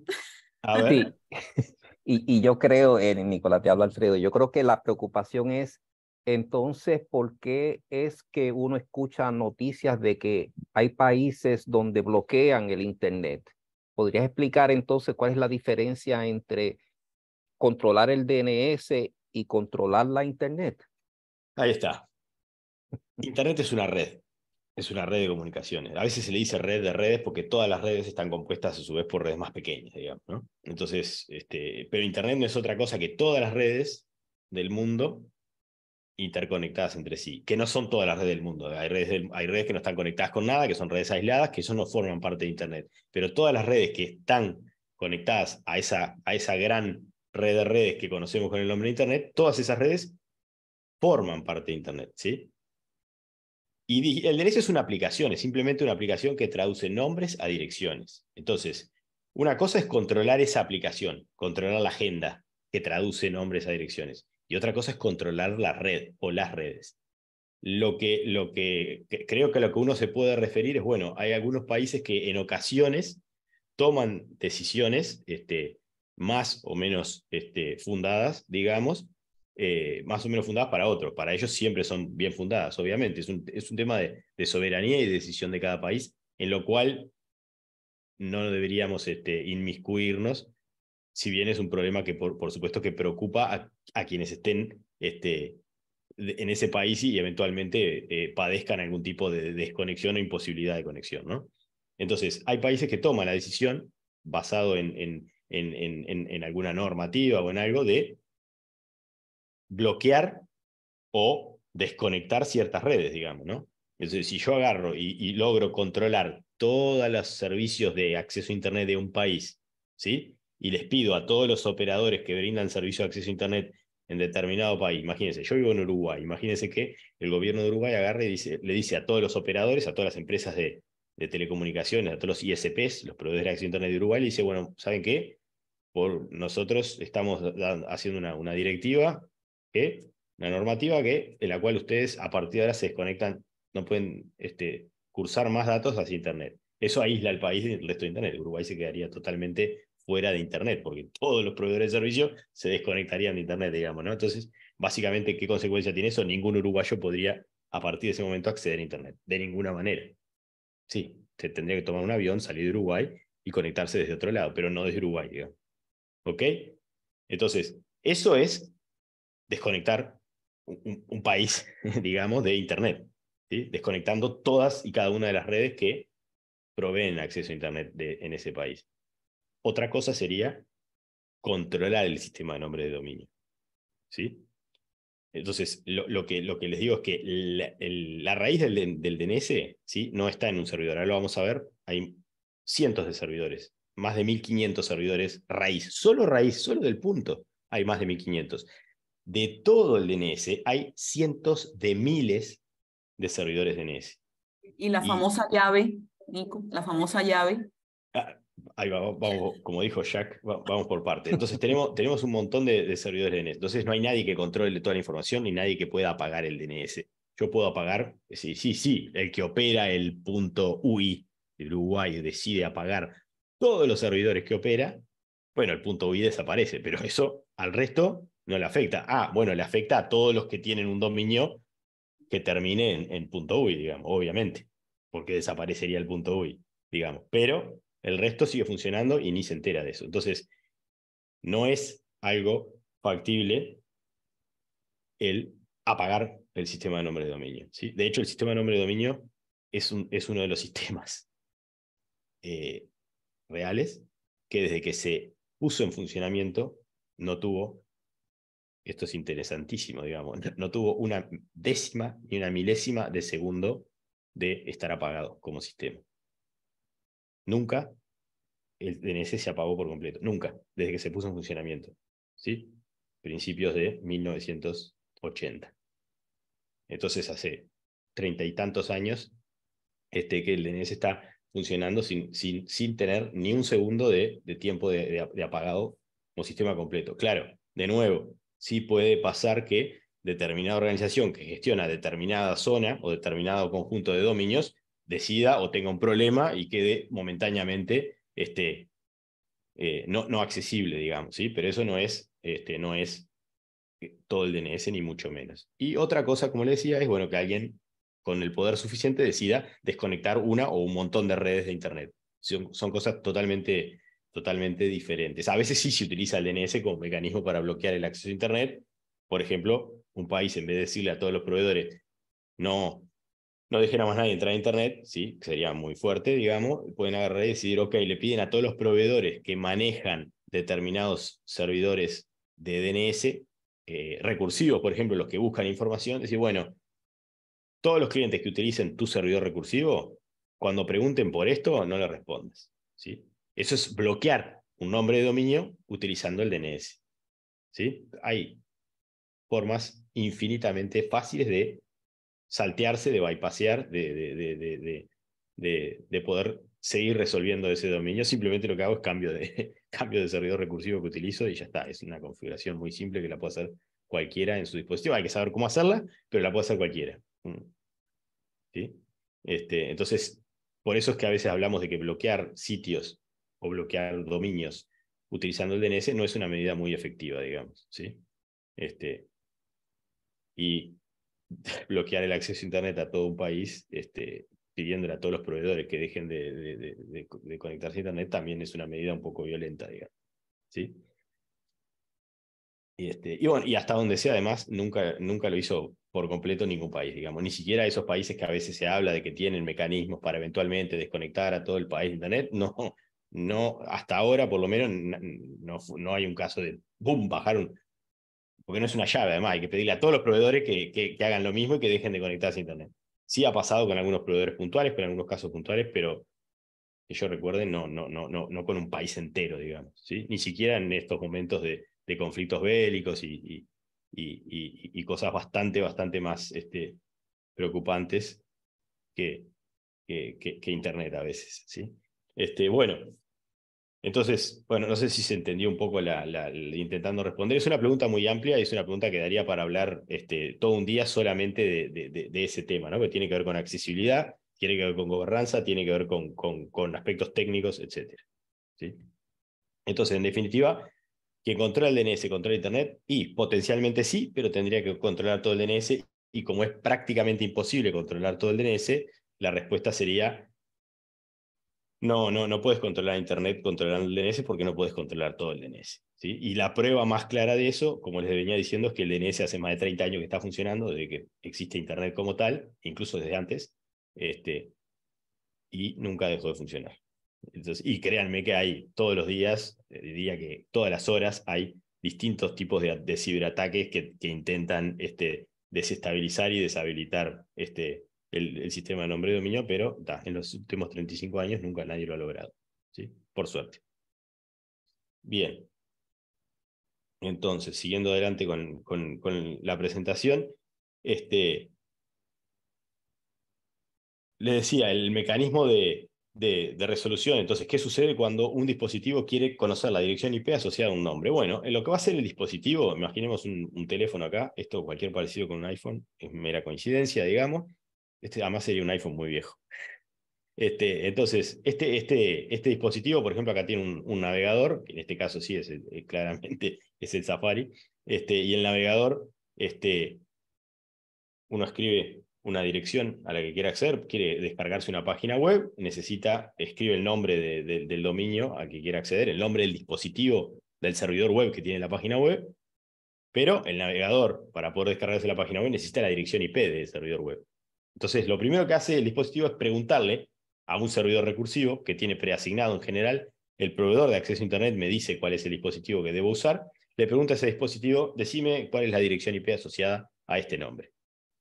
A ver. Y, yo creo, eh, Nicolás, te hablo Alfredo, yo creo que la preocupación es entonces, ¿por qué es que uno escucha noticias de que hay países donde bloquean el Internet? ¿Podrías explicar entonces cuál es la diferencia entre controlar el DNS y controlar la Internet? Ahí está. Internet es una red. Es una red de comunicaciones. A veces se le dice red de redes porque todas las redes están compuestas a su vez por redes más pequeñas, digamos, ¿no? Entonces, este, pero Internet no es otra cosa que todas las redes del mundo interconectadas entre sí, que no son todas las redes del mundo. Hay redes, hay redes que no están conectadas con nada, que son redes aisladas, que eso no forman parte de Internet. Pero todas las redes que están conectadas a esa, a esa gran red de redes que conocemos con el nombre de Internet, todas esas redes forman parte de Internet, ¿sí? Y el derecho es una aplicación, es simplemente una aplicación que traduce nombres a direcciones. Entonces, una cosa es controlar esa aplicación, controlar la agenda que traduce nombres a direcciones. Y otra cosa es controlar la red o las redes. Lo que, lo que, creo que a lo que uno se puede referir es, bueno, hay algunos países que en ocasiones toman decisiones este, más o menos este, fundadas, digamos, eh, más o menos fundadas para otros. Para ellos siempre son bien fundadas, obviamente. Es un, es un tema de, soberanía y decisión de cada país, en lo cual no deberíamos este, inmiscuirnos, si bien es un problema que por, supuesto que preocupa a, quienes estén este, en ese país y eventualmente eh, padezcan algún tipo de desconexión o imposibilidad de conexión. ¿no? Entonces, hay países que toman la decisión basado en, en, en alguna normativa o en algo de bloquear o desconectar ciertas redes, digamos, ¿no? Entonces, si yo agarro y, logro controlar todos los servicios de acceso a Internet de un país, ¿sí? Y les pido a todos los operadores que brindan servicio de acceso a Internet en determinado país, imagínense, yo vivo en Uruguay, imagínense que el gobierno de Uruguay agarre y le dice a todos los operadores, a todas las empresas de, telecomunicaciones, a todos los ISPs, los proveedores de acceso a Internet de Uruguay, le dice, bueno, ¿saben qué? Por, nosotros estamos haciendo una directiva que una normativa que, en la cual ustedes a partir de ahora se desconectan, no pueden este, cursar más datos hacia Internet. Eso aísla al país del resto de Internet. Uruguay se quedaría totalmente fuera de Internet, porque todos los proveedores de servicios se desconectarían de Internet, digamos, ¿no? Entonces, básicamente, ¿qué consecuencia tiene eso? Ningún uruguayo podría, a partir de ese momento, acceder a Internet, de ninguna manera. Sí, se tendría que tomar un avión, salir de Uruguay y conectarse desde otro lado, pero no desde Uruguay, digamos. ¿Ok? Entonces, eso es desconectar un, país, digamos, de Internet, ¿sí? desconectando todas y cada una de las redes que proveen acceso a Internet en ese país. Otra cosa sería controlar el sistema de nombre de dominio. ¿sí? Entonces, lo, que, lo que les digo es que la, raíz del, DNS ¿sí? no está en un servidor. Ahora lo vamos a ver. Hay cientos de servidores, más de 1500 servidores raíz, solo raíz, solo del punto. Hay más de 1500 de todo el DNS hay cientos de miles de servidores DNS. ¿Y la famosa llave, Nico? ¿La famosa llave? Ah, ahí vamos, como dijo Jack, vamos por parte. Entonces tenemos, tenemos un montón de, servidores DNS. Entonces no hay nadie que controle toda la información ni nadie que pueda apagar el DNS. Yo puedo apagar, sí, sí, sí, el que opera el punto UI de Uruguay decide apagar todos los servidores que opera, bueno, el punto UI desaparece, pero eso al resto no le afecta. Ah, bueno, le afecta a todos los que tienen un dominio que termine en, punto .uy, digamos, obviamente, porque desaparecería el punto .uy, digamos. Pero el resto sigue funcionando y ni se entera de eso. Entonces, no es algo factible el apagar el sistema de nombre de dominio. ¿sí? De hecho, el sistema de nombre de dominio es, un, es uno de los sistemas eh, reales que desde que se puso en funcionamiento no tuvo esto es interesantísimo, digamos, no tuvo una décima ni una milésima de segundo de estar apagado como sistema. Nunca el DNS se apagó por completo, nunca, desde que se puso en funcionamiento. ¿sí? Principios de 1980. Entonces, hace treinta y tantos años este, que el DNS está funcionando sin, sin, sin tener ni un segundo de, tiempo de apagado como sistema completo. Claro, de nuevo, sí puede pasar que determinada organización que gestiona determinada zona o determinado conjunto de dominios decida o tenga un problema y quede momentáneamente este, eh, no, no, accesible, digamos, ¿sí? pero eso no es, este, no es todo el DNS ni mucho menos. Y otra cosa, como le decía, es bueno que alguien con el poder suficiente decida desconectar una o un montón de redes de Internet. Son, son cosas totalmente totalmente diferentes. A veces sí se utiliza el DNS como mecanismo para bloquear el acceso a Internet. Por ejemplo, un país en vez de decirle a todos los proveedores, no, no dejen a más nadie entrar a Internet, sí, sería muy fuerte, digamos, pueden agarrar y decir, ok, le piden a todos los proveedores que manejan determinados servidores de DNS, eh, recursivos, por ejemplo, los que buscan información, decir, bueno, todos los clientes que utilicen tu servidor recursivo, cuando pregunten por esto, no le respondes. ¿sí? Eso es bloquear un nombre de dominio utilizando el DNS. ¿Sí? Hay formas infinitamente fáciles de saltearse, de bypassear, de, de, poder seguir resolviendo ese dominio. Simplemente lo que hago es cambio de, cambio de servidor recursivo que utilizo y ya está. Es una configuración muy simple que la puede hacer cualquiera en su dispositivo. Hay que saber cómo hacerla, pero la puede hacer cualquiera. Mm. ¿Sí? Este, entonces, por eso es que a veces hablamos de que bloquear sitios o bloquear dominios utilizando el DNS no es una medida muy efectiva, digamos, ¿sí? Este, y bloquear el acceso a Internet a todo un país, este, pidiéndole a todos los proveedores que dejen de, conectarse a Internet, también es una medida un poco violenta, digamos, ¿sí? Y, este, y, bueno, y hasta donde sea, además, nunca, nunca lo hizo por completo ningún país, digamos, ni siquiera esos países que a veces se habla de que tienen mecanismos para eventualmente desconectar a todo el país de Internet, no, no, hasta ahora por lo menos no, hay un caso de, ¡boom!, bajaron, porque no es una llave además, hay que pedirle a todos los proveedores que, hagan lo mismo y que dejen de conectarse a Internet. Sí ha pasado con algunos proveedores puntuales, con algunos casos puntuales, pero que yo recuerde, no, no, no, no, no con un país entero, digamos, ¿sí? ni siquiera en estos momentos de, conflictos bélicos y, y, cosas bastante, bastante más este, preocupantes que, Internet a veces. ¿sí? Este, bueno, entonces, bueno, no sé si se entendió un poco la, intentando responder. Es una pregunta muy amplia y es una pregunta que daría para hablar este, todo un día solamente de, ese tema, ¿no? Que tiene que ver con accesibilidad, tiene que ver con gobernanza, tiene que ver con, aspectos técnicos, etc. Entonces, en definitiva, ¿quién controla el DNS, controla Internet, y potencialmente sí, pero tendría que controlar todo el DNS, y como es prácticamente imposible controlar todo el DNS, la respuesta sería no, no, no puedes controlar Internet controlando el DNS porque no puedes controlar todo el DNS. Y la prueba más clara de eso, como les venía diciendo, es que el DNS hace más de 30 años que está funcionando, desde que existe Internet como tal, incluso desde antes, este, y nunca dejó de funcionar. Entonces, y créanme que hay todos los días, eh, diría que todas las horas, hay distintos tipos de, ciberataques que, intentan este, desestabilizar y deshabilitar este, el, sistema de nombre y dominio, pero en los últimos 35 años nunca nadie lo ha logrado. ¿sí? Por suerte. Bien. Entonces, siguiendo adelante con, la presentación, este, le decía, el mecanismo de, resolución. Entonces, ¿qué sucede cuando un dispositivo quiere conocer la dirección IP asociada a un nombre? Bueno, lo que va a hacer el dispositivo, imaginemos un, teléfono acá, esto cualquier parecido con un iPhone, es mera coincidencia, digamos. Este, además sería un iPhone muy viejo. Este, entonces, este, este, este dispositivo, por ejemplo, acá tiene un, navegador, que en este caso sí es, eh, claramente es el Safari, este, y el navegador, este, uno escribe una dirección a la que quiera acceder, quiere descargarse una página web, necesita, escribe el nombre del dominio al que quiera acceder, el nombre del dispositivo del servidor web que tiene la página web, pero el navegador, para poder descargarse la página web, necesita la dirección IP del servidor web. Entonces, lo primero que hace el dispositivo es preguntarle a un servidor recursivo que tiene preasignado en general, el proveedor de acceso a Internet me dice cuál es el dispositivo que debo usar, le pregunta a ese dispositivo, decime cuál es la dirección IP asociada a este nombre.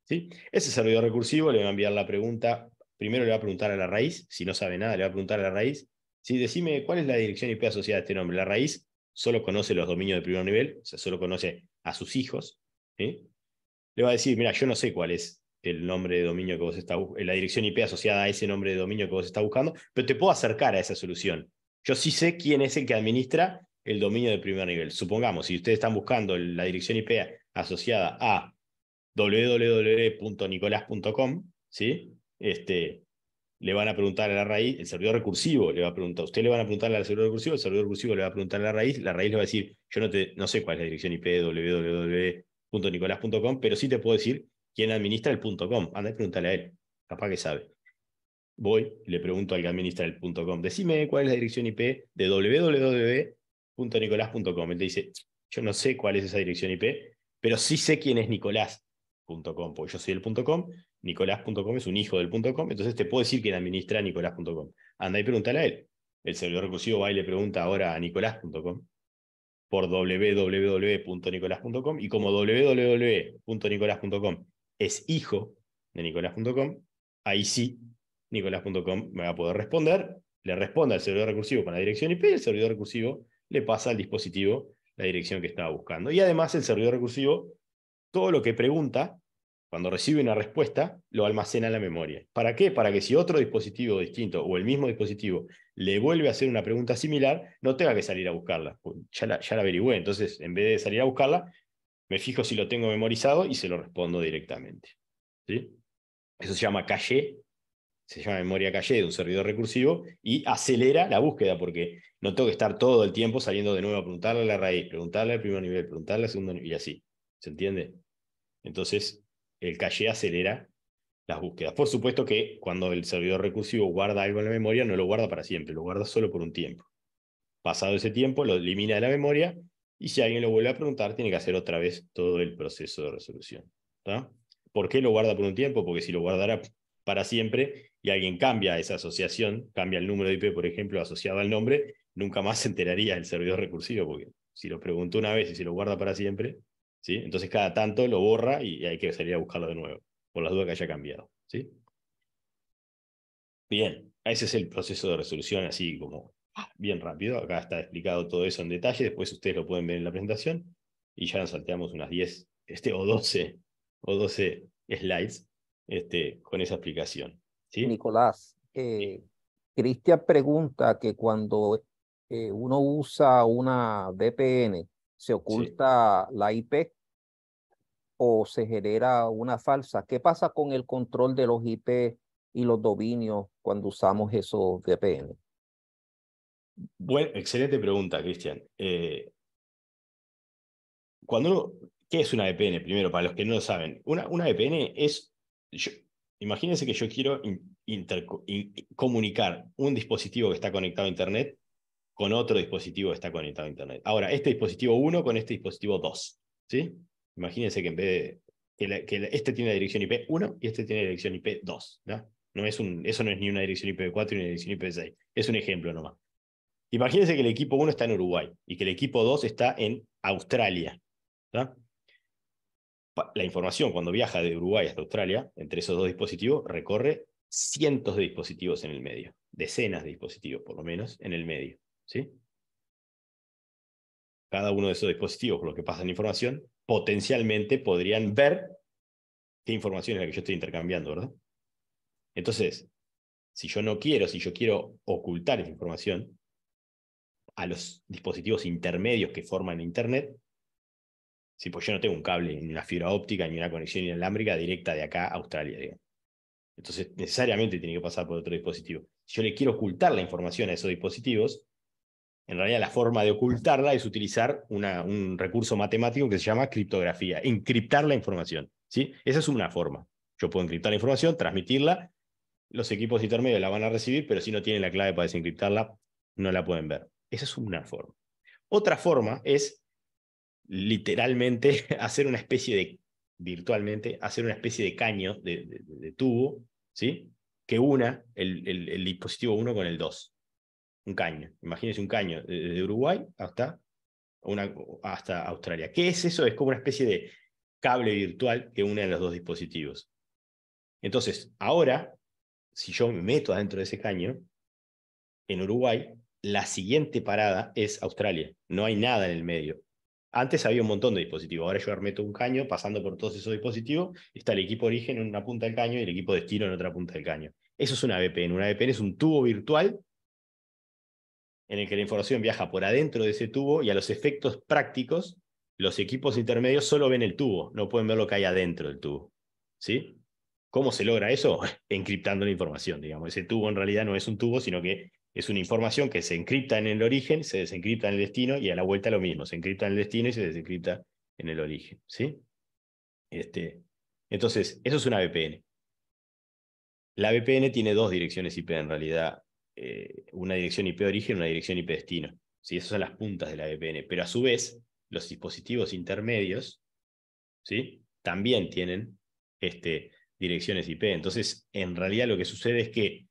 ¿Sí? Ese servidor recursivo le va a enviar la pregunta, primero le va a preguntar a la raíz, si no sabe nada, le va a preguntar a la raíz, decime cuál es la dirección IP asociada a este nombre. La raíz solo conoce los dominios de primer nivel, o sea, solo conoce a sus hijos. Le va a decir, mira, yo no sé cuál es el nombre de dominio que vos está, eh, la dirección IP asociada a ese nombre de dominio que vos estás buscando, pero te puedo acercar a esa solución. Yo sí sé quién es el que administra el dominio de primer nivel. Supongamos, si ustedes están buscando la dirección IP asociada a www.nicolás.com, ¿sí? Este, le van a preguntar a la raíz, el servidor recursivo le va a preguntar, usted le van a preguntar al servidor recursivo, el servidor recursivo le va a preguntar a la raíz, la raíz le va a decir, yo no, te, no sé cuál es la dirección IP de www.nicolás.com, pero sí te puedo decir ¿Quién administra el .com. Anda y pregúntale a él, capaz que sabe. Voy le pregunto al que administra el .com, decime cuál es la dirección IP de www.nicolás.com. Él te dice, yo no sé cuál es esa dirección IP, pero sí sé quién es nicolás.com, porque yo soy el .com, nicolás.com es un hijo del .com, entonces te puedo decir quién administra nicolás.com. Anda y pregúntale a él. El servidor recursivo va y le pregunta ahora a nicolás.com por www.nicolás.com y como www.nicolás.com es hijo de Nicolás.com, ahí sí, Nicolás.com me va a poder responder, le responde al servidor recursivo con la dirección IP, el servidor recursivo le pasa al dispositivo la dirección que estaba buscando. Y además el servidor recursivo, todo lo que pregunta, cuando recibe una respuesta, lo almacena en la memoria. ¿Para qué? Para que si otro dispositivo distinto o el mismo dispositivo le vuelve a hacer una pregunta similar, no tenga que salir a buscarla. Ya la, ya la averigüé, entonces en vez de salir a buscarla, me fijo si lo tengo memorizado y se lo respondo directamente. Eso se llama calle se llama memoria calle de un servidor recursivo y acelera la búsqueda porque no tengo que estar todo el tiempo saliendo de nuevo a preguntarle a la raíz, preguntarle al primer nivel, preguntarle al segundo nivel y así. ¿Se entiende? Entonces, el calle acelera las búsquedas. Por supuesto que cuando el servidor recursivo guarda algo en la memoria, no lo guarda para siempre, lo guarda solo por un tiempo. Pasado ese tiempo, lo elimina de la memoria y si alguien lo vuelve a preguntar, tiene que hacer otra vez todo el proceso de resolución. ¿Por qué lo guarda por un tiempo? Porque si lo guardara para siempre y alguien cambia esa asociación, cambia el número de IP, por ejemplo, asociado al nombre, nunca más se enteraría el servidor recursivo, porque si lo preguntó una vez y se lo guarda para siempre, ¿sí? entonces cada tanto lo borra y hay que salir a buscarlo de nuevo, por las dudas que haya cambiado. ¿sí? Bien, ese es el proceso de resolución, así como bien rápido. Acá está explicado todo eso en detalle. Después ustedes lo pueden ver en la presentación. Y ya nos salteamos unas 10 este, o 12 o 12 slides este, con esa explicación. ¿sí? Nicolás, eh, Cristian pregunta que cuando eh, uno usa una VPN, ¿se oculta la IP o se genera una falsa? ¿Qué pasa con el control de los IP y los dominios cuando usamos esos VPN? Bueno, excelente pregunta, Cristian. Eh, cuando ¿Qué es una VPN? E primero, para los que no lo saben, una, una VPN e es. imagínense que yo quiero comunicar un dispositivo que está conectado a Internet con otro dispositivo que está conectado a Internet. Ahora, este dispositivo 1 con este dispositivo 2. ¿sí? Imagínense que en vez Que, este tiene dirección IP 1 y este tiene dirección IP 2. ¿no? es un, eso no es ni una dirección IP4 ni una dirección IP6. Es un ejemplo nomás. Imagínense que el equipo 1 está en Uruguay y que el equipo 2 está en Australia. La información cuando viaja de Uruguay hasta Australia, entre esos dos dispositivos, recorre cientos de dispositivos en el medio, decenas de dispositivos por lo menos en el medio. Cada uno de esos dispositivos, lo que pasa en información, potencialmente podrían ver qué información es la que yo estoy intercambiando, ¿verdad? Entonces, si yo no quiero, si yo quiero ocultar esa información, a los dispositivos intermedios que forman Internet. si pues yo no tengo un cable, ni una fibra óptica, ni una conexión inalámbrica directa de acá a Australia. Entonces, necesariamente tiene que pasar por otro dispositivo. Si yo le quiero ocultar la información a esos dispositivos, en realidad la forma de ocultarla es utilizar un recurso matemático que se llama criptografía, encriptar la información. ¿sí? Esa es una forma. Yo puedo encriptar la información, transmitirla, los equipos intermedios la van a recibir, pero si no tienen la clave para desencriptarla, no la pueden ver. Esa es una forma. Otra forma es literalmente hacer una especie de, virtualmente, hacer una especie de caño, de, tubo, ¿sí? que una el, dispositivo 1 con el 2. Un caño. Imagínense un caño desde Uruguay hasta, una, hasta Australia. ¿Qué es eso? Es como una especie de cable virtual que une a los dos dispositivos. Entonces, ahora, si yo me meto adentro de ese caño, en Uruguay, la siguiente parada es Australia. No hay nada en el medio. Antes había un montón de dispositivos. Ahora yo armeto un caño pasando por todos esos dispositivos. Está el equipo origen en una punta del caño y el equipo de destino en otra punta del caño. Eso es una VPN. Una VPN es un tubo virtual en el que la información viaja por adentro de ese tubo y a los efectos prácticos, los equipos intermedios solo ven el tubo, no pueden ver lo que hay adentro del tubo. ¿Sí? ¿Cómo se logra eso? Encriptando la información, digamos. Ese tubo en realidad no es un tubo, sino que es una información que se encripta en el origen, se desencripta en el destino y a la vuelta lo mismo, se encripta en el destino y se desencripta en el origen. ¿sí? Este, entonces, eso es una VPN. La VPN tiene dos direcciones IP en realidad, eh, una dirección IP origen y una dirección IP destino. Esas son las puntas de la VPN, pero a su vez, los dispositivos intermedios ¿sí? también tienen este, direcciones IP. Entonces, en realidad lo que sucede es que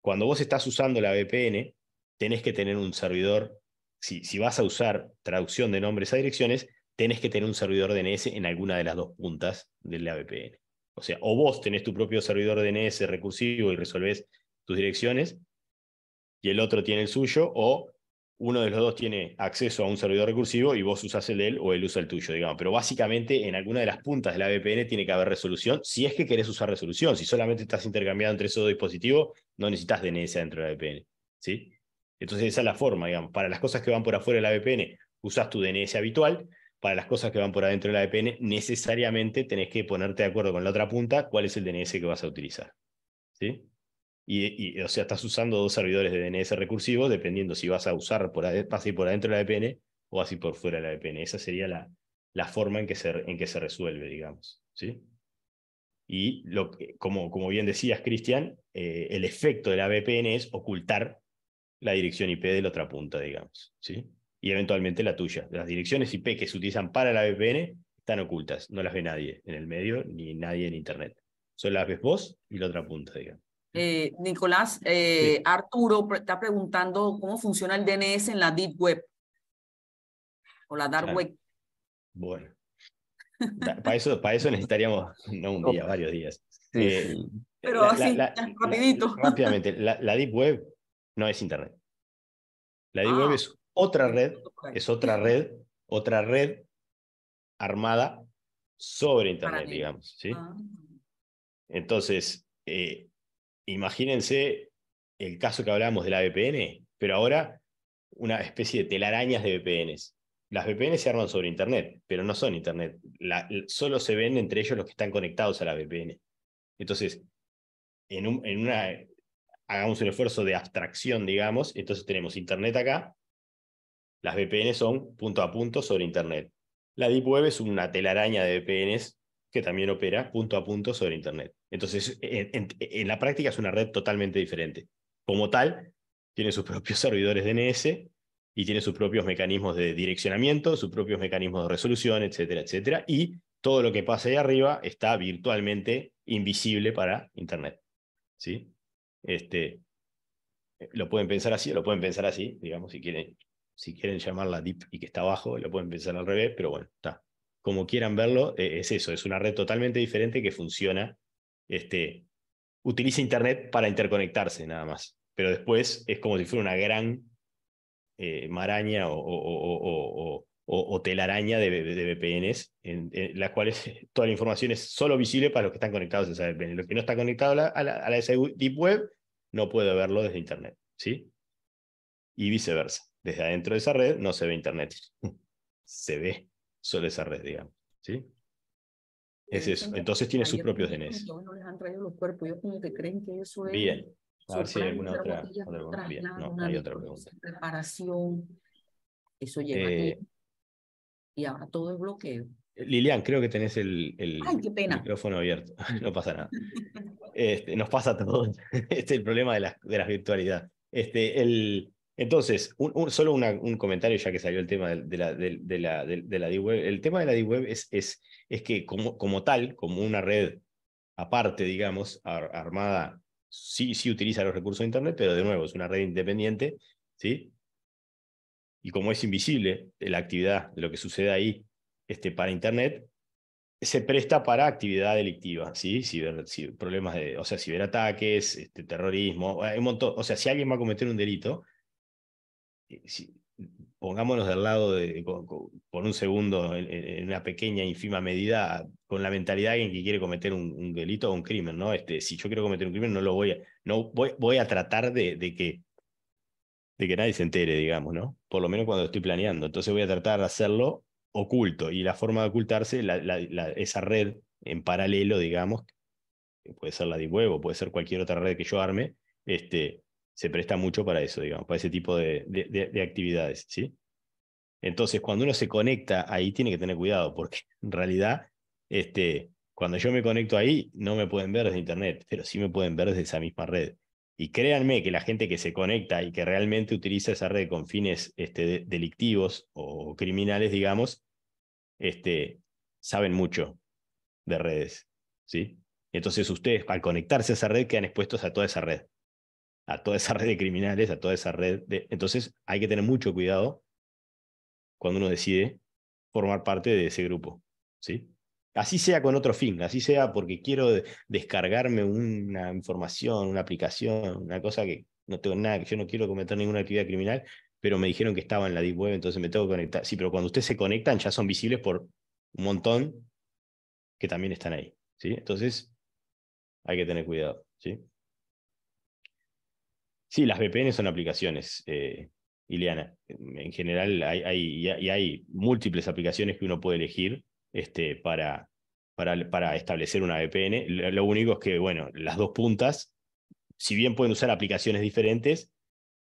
cuando vos estás usando la VPN, tenés que tener un servidor, si, vas a usar traducción de nombres a direcciones, tenés que tener un servidor DNS en alguna de las dos puntas de la VPN. O sea, o vos tenés tu propio servidor DNS recursivo y resolvés tus direcciones, y el otro tiene el suyo, o uno de los dos tiene acceso a un servidor recursivo y vos usás el de él o él usa el tuyo, digamos. Pero básicamente en alguna de las puntas de la VPN tiene que haber resolución, si es que querés usar resolución. Si solamente estás intercambiando entre esos dos dispositivos, no necesitas DNS dentro de la VPN. ¿sí? Entonces esa es la forma, digamos. Para las cosas que van por afuera de la VPN, usás tu DNS habitual. Para las cosas que van por adentro de la VPN, necesariamente tenés que ponerte de acuerdo con la otra punta cuál es el DNS que vas a utilizar. ¿Sí? Y, o sea, estás usando dos servidores de DNS recursivos, dependiendo si vas a usar por, por adentro de la VPN o así por fuera de la VPN. Esa sería la, la forma en que, se, en que se resuelve, digamos. ¿sí? Y lo como, como bien decías, Cristian, eh, el efecto de la VPN es ocultar la dirección IP de la otra punta, digamos. ¿sí? Y eventualmente la tuya. Las direcciones IP que se utilizan para la VPN están ocultas, no las ve nadie en el medio ni nadie en Internet. Solo las ves vos y la otra punta, digamos. Eh, Nicolás, eh, Arturo está preguntando cómo funciona el DNS en la Deep Web o la Dark Web. Bueno, para eso, para eso necesitaríamos no un día, oh. varios días. Sí, eh, Pero así, rapidito. rápidamente, la, Deep Web no es Internet. La Deep Web ah. es otra red, es otra red, otra red armada sobre Internet, digamos. ¿sí? Ah. Entonces, eh, imagínense el caso que hablábamos de la VPN, pero ahora una especie de telarañas de VPNs. Las VPN se arman sobre Internet, pero no son Internet. solo se ven entre ellos los que están conectados a la VPN. Entonces, en, en una, hagamos un esfuerzo de abstracción, digamos, entonces tenemos Internet acá, las VPN son punto a punto sobre Internet. La Deep Web es una telaraña de VPNs que también opera punto a punto sobre Internet. Entonces, en, la práctica es una red totalmente diferente. Como tal, tiene sus propios servidores DNS y tiene sus propios mecanismos de direccionamiento, sus propios mecanismos de resolución, etcétera, etcétera. Y todo lo que pasa ahí arriba está virtualmente invisible para Internet. ¿Sí? Este, lo pueden pensar así, lo pueden pensar así, digamos, si quieren, si quieren llamarla deep y que está abajo, lo pueden pensar al revés, pero bueno, está como quieran verlo, eh, es eso, es una red totalmente diferente que funciona, este, utiliza Internet para interconectarse nada más, pero después es como si fuera una gran eh, maraña o, telaraña de, de VPNs, en, las cuales toda la información es solo visible para los que están conectados a esa VPN. Los que no están conectados a la, a Deep Web no pueden verlo desde Internet, ¿sí? Y viceversa. Desde adentro de esa red no se ve Internet. se ve sobre esa red, digamos. ¿sí? Es eso. Entonces tiene sus propios DNS. Bien. A ver si hay alguna otra, No, hay otra pregunta. Preparación. Eso lleva eh, Y ahora todo es bloqueo. Lilian, creo que tenés el, el micrófono abierto. No pasa nada. Este, nos pasa todo. Este es el problema de la, de virtualidad. Este, el, entonces, solo un comentario ya que salió el tema de, la, de, la, de, D-Web. El tema de la D-Web es, que como, tal, como una red aparte, digamos, armada, sí, utiliza los recursos de Internet, pero de nuevo, es una red independiente, ¿sí? Y como es invisible eh, la actividad de lo que sucede ahí este, para Internet, se presta para actividad delictiva, ¿sí? Ciber, problemas de, o sea, ciberataques, este, terrorismo, un montón, o sea, si alguien va a cometer un delito, eh, pongámonos del lado por un segundo, en, una pequeña, ínfima medida, con la mentalidad de alguien que quiere cometer un, delito o un crimen, ¿no? Este, si yo quiero cometer un crimen, no lo voy a, no voy, a tratar de, que de que nadie se entere, digamos, ¿no? Por lo menos cuando estoy planeando. Entonces voy a tratar de hacerlo oculto. Y la forma de ocultarse, esa red en paralelo, digamos, puede ser la de huevo, puede ser cualquier otra red que yo arme, este, se presta mucho para eso, digamos, para ese tipo de, actividades, ¿sí? Entonces, cuando uno se conecta ahí, tiene que tener cuidado, porque en realidad, este, cuando yo me conecto ahí, no me pueden ver desde Internet, pero sí me pueden ver desde esa misma red. Y créanme que la gente que se conecta y que realmente utiliza esa red con fines este, delictivos o criminales, digamos, este, saben mucho de redes. ¿sí? Entonces ustedes al conectarse a esa red quedan expuestos a toda esa red a toda esa red de criminales, a toda esa red de... Entonces hay que tener mucho cuidado cuando uno decide formar parte de ese grupo, ¿sí? Así sea con otro fin, así sea porque quiero descargarme una información, una aplicación, una cosa que no tengo nada, que yo no quiero cometer ninguna actividad criminal, pero me dijeron que estaba en la Deep Web, entonces me tengo que conectar. Sí, pero cuando ustedes se conectan ya son visibles por un montón que también están ahí, ¿sí? Entonces hay que tener cuidado, ¿sí? Sí, las VPN son aplicaciones, eh, Ileana. En general hay, hay, y hay múltiples aplicaciones que uno puede elegir este, para, para, para, establecer una VPN. Lo, lo, único es que, bueno, las dos puntas, si bien pueden usar aplicaciones diferentes,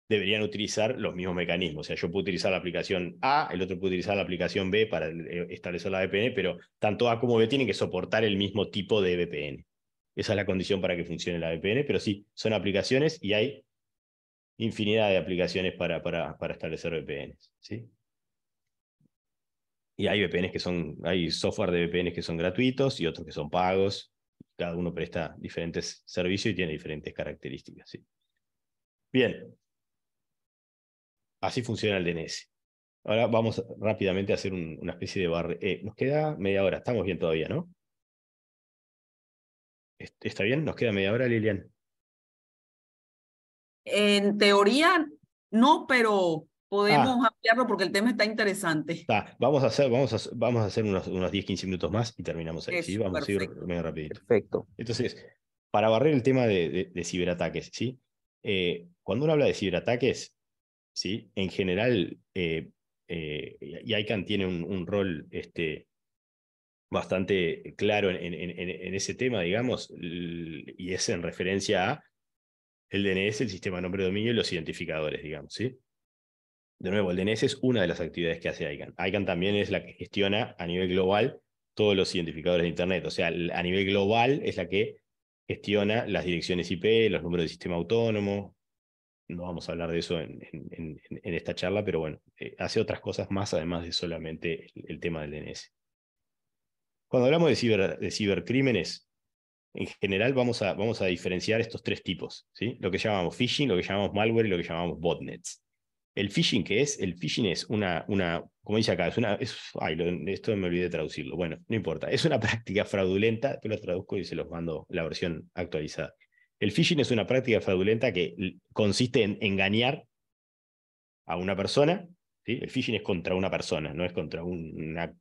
deberían utilizar los mismos mecanismos. O sea, yo puedo utilizar la aplicación A, el otro puede utilizar la aplicación B para eh, establecer la VPN, pero tanto A como B tienen que soportar el mismo tipo de VPN. Esa es la condición para que funcione la VPN, pero sí, son aplicaciones y hay infinidad de aplicaciones para, para, establecer VPNs. ¿sí? Y hay VPNs que son, hay software de VPNs que son gratuitos y otros que son pagos. Cada uno presta diferentes servicios y tiene diferentes características. ¿sí? Bien. Así funciona el DNS. Ahora vamos rápidamente a hacer una especie de barra. Eh, nos queda media hora. Estamos bien todavía, ¿no? ¿Está bien? ¿Nos queda media hora, Lilian? En teoría, no, pero podemos ah. ampliarlo porque el tema está interesante. Vamos a hacer, vamos a, vamos a hacer unos, unos 10, 15 minutos más y terminamos ahí. Vamos a ir medio rapidito. Perfecto. Entonces, para barrer el tema de, ciberataques, ¿sí? Eh, cuando uno habla de ciberataques, ¿sí? En general, eh, eh, y ICANN tiene un, rol este, bastante claro en, en ese tema, digamos, y es en referencia a el DNS, el sistema nombre dominio y los identificadores, digamos, ¿sí? De nuevo, el DNS es una de las actividades que hace ICANN. ICANN también es la que gestiona a nivel global todos los identificadores de Internet. O sea, a nivel global es la que gestiona las direcciones IP, los números de sistema autónomo. No vamos a hablar de eso en, esta charla, pero bueno, eh, hace otras cosas más además de solamente el, tema del DNS. Cuando hablamos de cibercrímenes, en general vamos a, vamos a diferenciar estos tres tipos, ¿sí? lo que llamamos phishing, lo que llamamos malware y lo que llamamos botnets. El phishing, que es? El phishing es una, una como dice acá, es una, es, ay, esto me olvidé de traducirlo, bueno, no importa, es una práctica fraudulenta, Te lo traduzco y se los mando la versión actualizada. El phishing es una práctica fraudulenta que consiste en engañar a una persona, el phishing es contra una persona, no es contra una,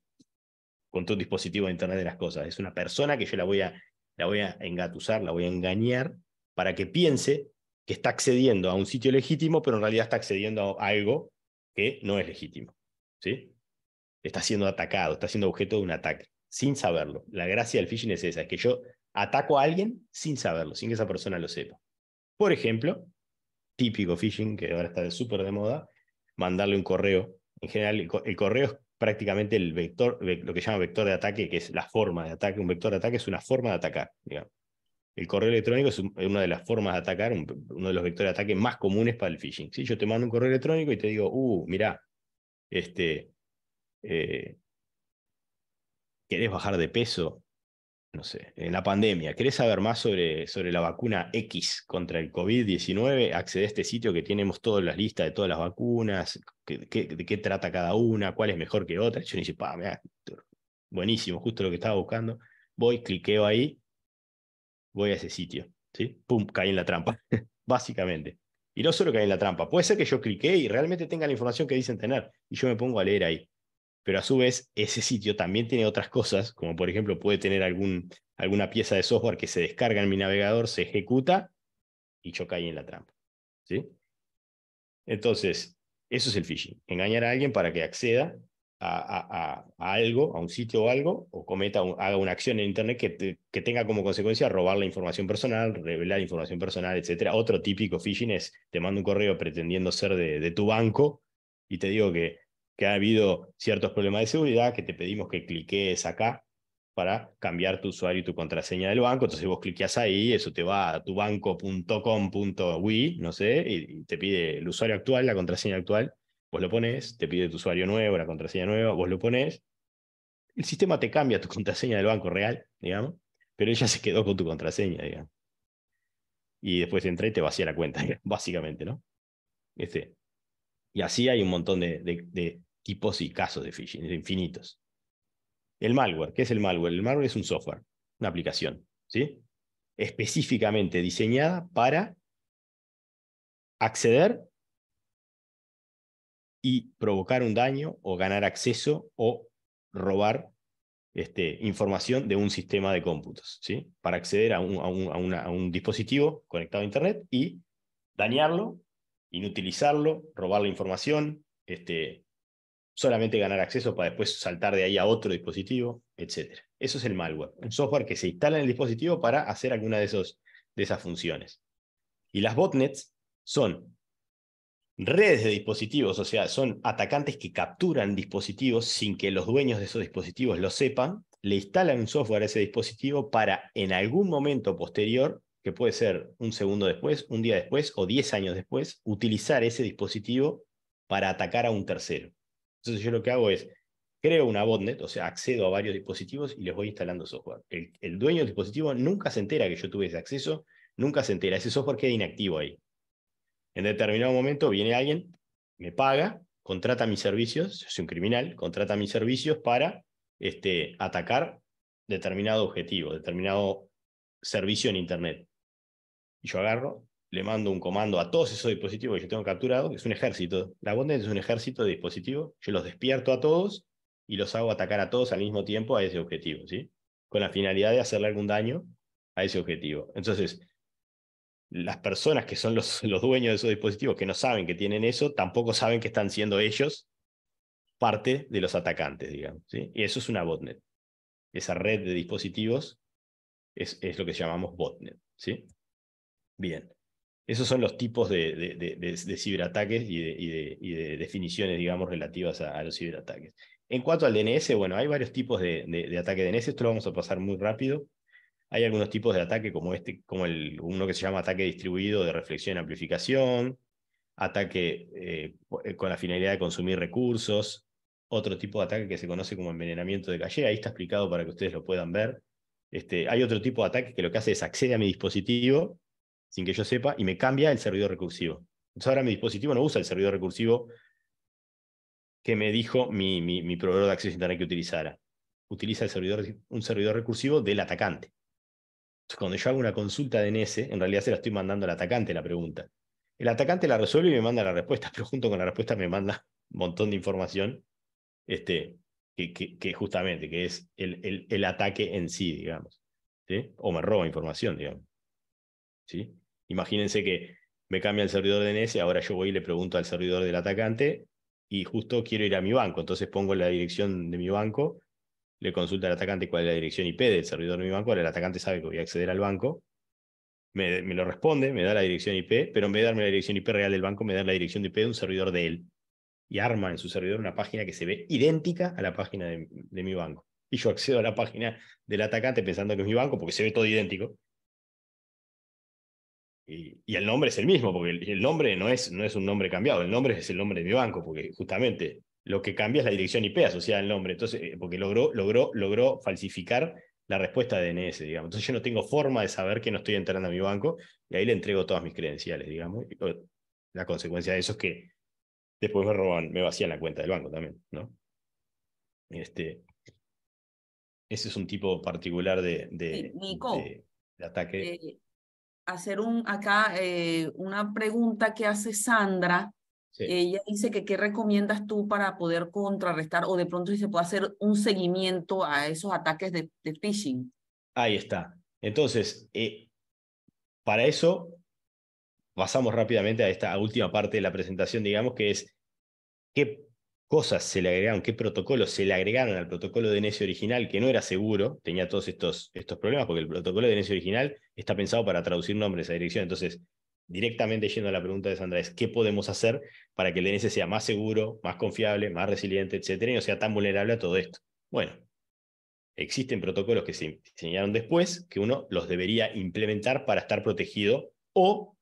contra un dispositivo de Internet de las Cosas, es una persona que yo la voy a la voy a engatusar, la voy a engañar para que piense que está accediendo a un sitio legítimo, pero en realidad está accediendo a algo que no es legítimo. ¿sí? Está siendo atacado, está siendo objeto de un ataque, sin saberlo. La gracia del phishing es esa, es que yo ataco a alguien sin saberlo, sin que esa persona lo sepa. Por ejemplo, típico phishing, que ahora está súper de moda, mandarle un correo. En general, el correo es prácticamente el vector, lo que llama vector de ataque, que es la forma de ataque. Un vector de ataque es una forma de atacar. El correo electrónico es una de las formas de atacar, uno de los vectores de ataque más comunes para el phishing. Si Yo te mando un correo electrónico y te digo, uh, mirá, este, eh, ¿querés bajar de peso? no sé, en la pandemia, ¿querés saber más sobre, sobre la vacuna X contra el COVID-19? Accede a este sitio que tenemos todas las listas de todas las vacunas, de qué trata cada una, cuál es mejor que otra. Yo ni siquiera, buenísimo, justo lo que estaba buscando. Voy, cliqueo ahí, voy a ese sitio. ¿sí? Pum, caí en la trampa, básicamente. Y no solo caí en la trampa, puede ser que yo clique y realmente tenga la información que dicen tener y yo me pongo a leer ahí pero a su vez ese sitio también tiene otras cosas, como por ejemplo puede tener algún, alguna pieza de software que se descarga en mi navegador, se ejecuta y yo caí en la trampa. ¿sí? Entonces, eso es el phishing, engañar a alguien para que acceda a, algo, a un sitio o algo, o cometa haga una acción en Internet que, que, tenga como consecuencia robar la información personal, revelar información personal, etc. Otro típico phishing es, te mando un correo pretendiendo ser de, de, tu banco y te digo que que ha habido ciertos problemas de seguridad, que te pedimos que cliques acá para cambiar tu usuario y tu contraseña del banco. Entonces vos cliques ahí, eso te va a tu banco.com.ui, no sé, y te pide el usuario actual, la contraseña actual, vos lo pones, te pide tu usuario nuevo, la contraseña nueva, vos lo pones. El sistema te cambia tu contraseña del banco real, digamos, pero ella se quedó con tu contraseña, digamos. Y después entra y te vacía la cuenta, básicamente, ¿no? Este, y así hay un montón de, tipos y casos de phishing, infinitos. El malware, ¿qué es el malware? El malware es un software, una aplicación, ¿sí? específicamente diseñada para acceder y provocar un daño o ganar acceso o robar este, información de un sistema de cómputos, ¿sí? para acceder a un, dispositivo conectado a Internet y dañarlo, inutilizarlo, robar la información, este, solamente ganar acceso para después saltar de ahí a otro dispositivo, etc. Eso es el malware, un software que se instala en el dispositivo para hacer alguna de, de esas funciones. Y las botnets son redes de dispositivos, o sea, son atacantes que capturan dispositivos sin que los dueños de esos dispositivos lo sepan, le instalan un software a ese dispositivo para en algún momento posterior, que puede ser un segundo después, un día después o 10 años después, utilizar ese dispositivo para atacar a un tercero. Entonces yo lo que hago es, creo una botnet, o sea, accedo a varios dispositivos y les voy instalando software. El, dueño del dispositivo nunca se entera que yo tuve ese acceso, nunca se entera, ese software queda inactivo ahí. En determinado momento viene alguien, me paga, contrata mis servicios, es un criminal, contrata mis servicios para este, atacar determinado objetivo, determinado servicio en Internet. Y yo agarro, le mando un comando a todos esos dispositivos que yo tengo capturados, es un ejército. La botnet es un ejército de dispositivos. Yo los despierto a todos y los hago atacar a todos al mismo tiempo a ese objetivo, ¿sí? Con la finalidad de hacerle algún daño a ese objetivo. Entonces, las personas que son los, los dueños de esos dispositivos que no saben que tienen eso, tampoco saben que están siendo ellos parte de los atacantes, digamos. ¿sí? Y eso es una botnet. Esa red de dispositivos es, lo que llamamos botnet. ¿sí? Bien. Esos son los tipos de, ciberataques y, de, definiciones, digamos, relativas a, los ciberataques. En cuanto al DNS, bueno, hay varios tipos de, ataque DNS, esto lo vamos a pasar muy rápido. Hay algunos tipos de ataque como este, como el, uno que se llama ataque distribuido de reflexión y amplificación, ataque eh, con la finalidad de consumir recursos, otro tipo de ataque que se conoce como envenenamiento de calle, ahí está explicado para que ustedes lo puedan ver. Este, hay otro tipo de ataque que lo que hace es accede a mi dispositivo sin que yo sepa, y me cambia el servidor recursivo. Entonces ahora mi dispositivo no usa el servidor recursivo que me dijo mi, mi, proveedor de acceso a Internet que utilizara. Utiliza el servidor, un servidor recursivo del atacante. Entonces, cuando yo hago una consulta de DNS, en realidad se la estoy mandando al atacante la pregunta. El atacante la resuelve y me manda la respuesta, pero junto con la respuesta me manda un montón de información este, que, que, justamente que es el, el, el, ataque en sí, digamos. ¿sí? O me roba información, digamos. ¿Sí? Imagínense que me cambia el servidor de NS ahora yo voy y le pregunto al servidor del atacante y justo quiero ir a mi banco, entonces pongo la dirección de mi banco, le consulta al atacante cuál es la dirección IP del servidor de mi banco, ahora el atacante sabe que voy a acceder al banco, me, lo responde, me da la dirección IP, pero en vez de darme la dirección IP real del banco, me da la dirección IP de un servidor de él y arma en su servidor una página que se ve idéntica a la página de mi banco. Y yo accedo a la página del atacante pensando que es mi banco porque se ve todo idéntico y, el nombre es el mismo, porque el, nombre no es, no es un nombre cambiado, el nombre es el nombre de mi banco, porque justamente lo que cambia es la dirección IP asociada al nombre, entonces, eh, porque logró, logró, logró falsificar la respuesta de DNS, digamos. Entonces yo no tengo forma de saber que no estoy entrando a mi banco y ahí le entrego todas mis credenciales, digamos. la consecuencia de eso es que después me roban, me vacían la cuenta del banco también, ¿no? Este, ese es un tipo particular de, de ataque. Eh, hacer un, acá eh, una pregunta que hace Sandra. Ella dice que qué recomiendas tú para poder contrarrestar o de pronto si se puede hacer un seguimiento a esos ataques de, phishing. Ahí está. Entonces, eh, para eso pasamos rápidamente a esta última parte de la presentación, digamos, que es qué cosas se le agregaron, qué protocolos se le agregaron al protocolo de DNS original que no era seguro, tenía todos estos, estos problemas, porque el protocolo de DNS original está pensado para traducir nombres a dirección. Entonces, directamente yendo a la pregunta de Sandra, es qué podemos hacer para que el DNS sea más seguro, más confiable, más resiliente, etcétera, y no sea tan vulnerable a todo esto. Bueno, existen protocolos que se diseñaron después que uno los debería implementar para estar protegido o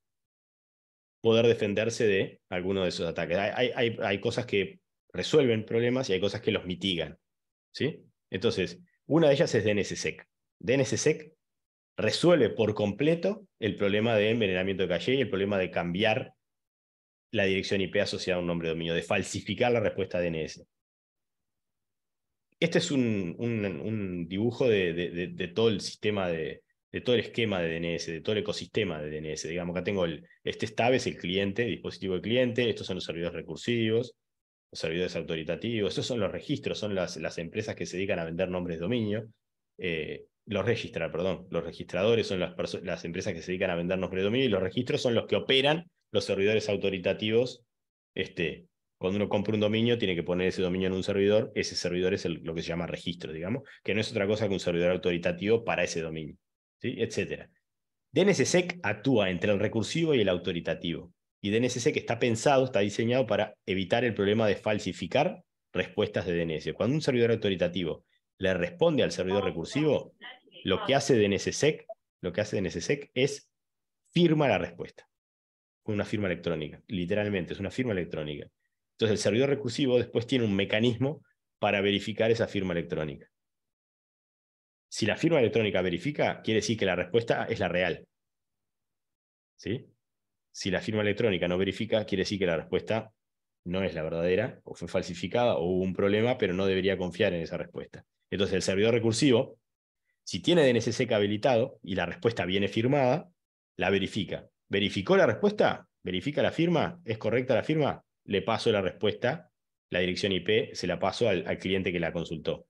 poder defenderse de alguno de esos ataques. Hay, hay cosas que resuelven problemas y hay cosas que los mitigan. ¿sí? Entonces, una de ellas es DNSSEC. DNSSEC resuelve por completo el problema de envenenamiento de calle y el problema de cambiar la dirección IP asociada a un nombre de dominio, de falsificar la respuesta DNS. Este es un, dibujo de, todo el sistema, de, todo el esquema de DNS, de todo el ecosistema de DNS. Digamos, acá tengo el, este tab es el cliente, dispositivo de cliente, estos son los servidores recursivos, los servidores autoritativos, esos son los registros, son las, las empresas que se dedican a vender nombres de dominio. Eh, los registrar, perdón, los registradores son las, las empresas que se dedican a vender nombres de dominio y los registros son los que operan los servidores autoritativos. Este, cuando uno compra un dominio, tiene que poner ese dominio en un servidor. Ese servidor es lo que se llama registro, digamos, que no es otra cosa que un servidor autoritativo para ese dominio, ¿sí? etcétera. DNSSEC actúa entre el recursivo y el autoritativo y DNSSEC está pensado, está diseñado para evitar el problema de falsificar respuestas de DNS. Cuando un servidor autoritativo le responde al servidor recursivo, lo que hace DNSSEC, lo que hace DNSSEC es firma la respuesta con una firma electrónica, literalmente, es una firma electrónica. Entonces el servidor recursivo después tiene un mecanismo para verificar esa firma electrónica. Si la firma electrónica verifica, quiere decir que la respuesta es la real. ¿Sí? si la firma electrónica no verifica, quiere decir que la respuesta no es la verdadera, o fue falsificada, o hubo un problema, pero no debería confiar en esa respuesta. Entonces, el servidor recursivo, si tiene DNSSEC habilitado y la respuesta viene firmada, la verifica. ¿Verificó la respuesta? ¿Verifica la firma? ¿Es correcta la firma? Le paso la respuesta, la dirección IP, se la paso al, al cliente que la consultó.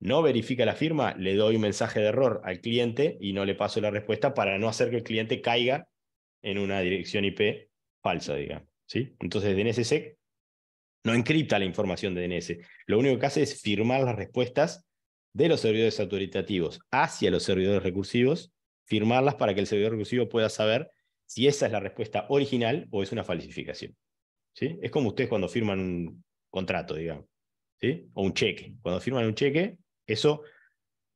No verifica la firma, le doy un mensaje de error al cliente y no le paso la respuesta para no hacer que el cliente caiga en una dirección IP falsa, digamos. ¿sí? Entonces, DNSSEC no encripta la información de DNS. Lo único que hace es firmar las respuestas de los servidores autoritativos hacia los servidores recursivos, firmarlas para que el servidor recursivo pueda saber si esa es la respuesta original o es una falsificación. ¿sí? Es como ustedes cuando firman un contrato, digamos, ¿sí? o un cheque. Cuando firman un cheque, eso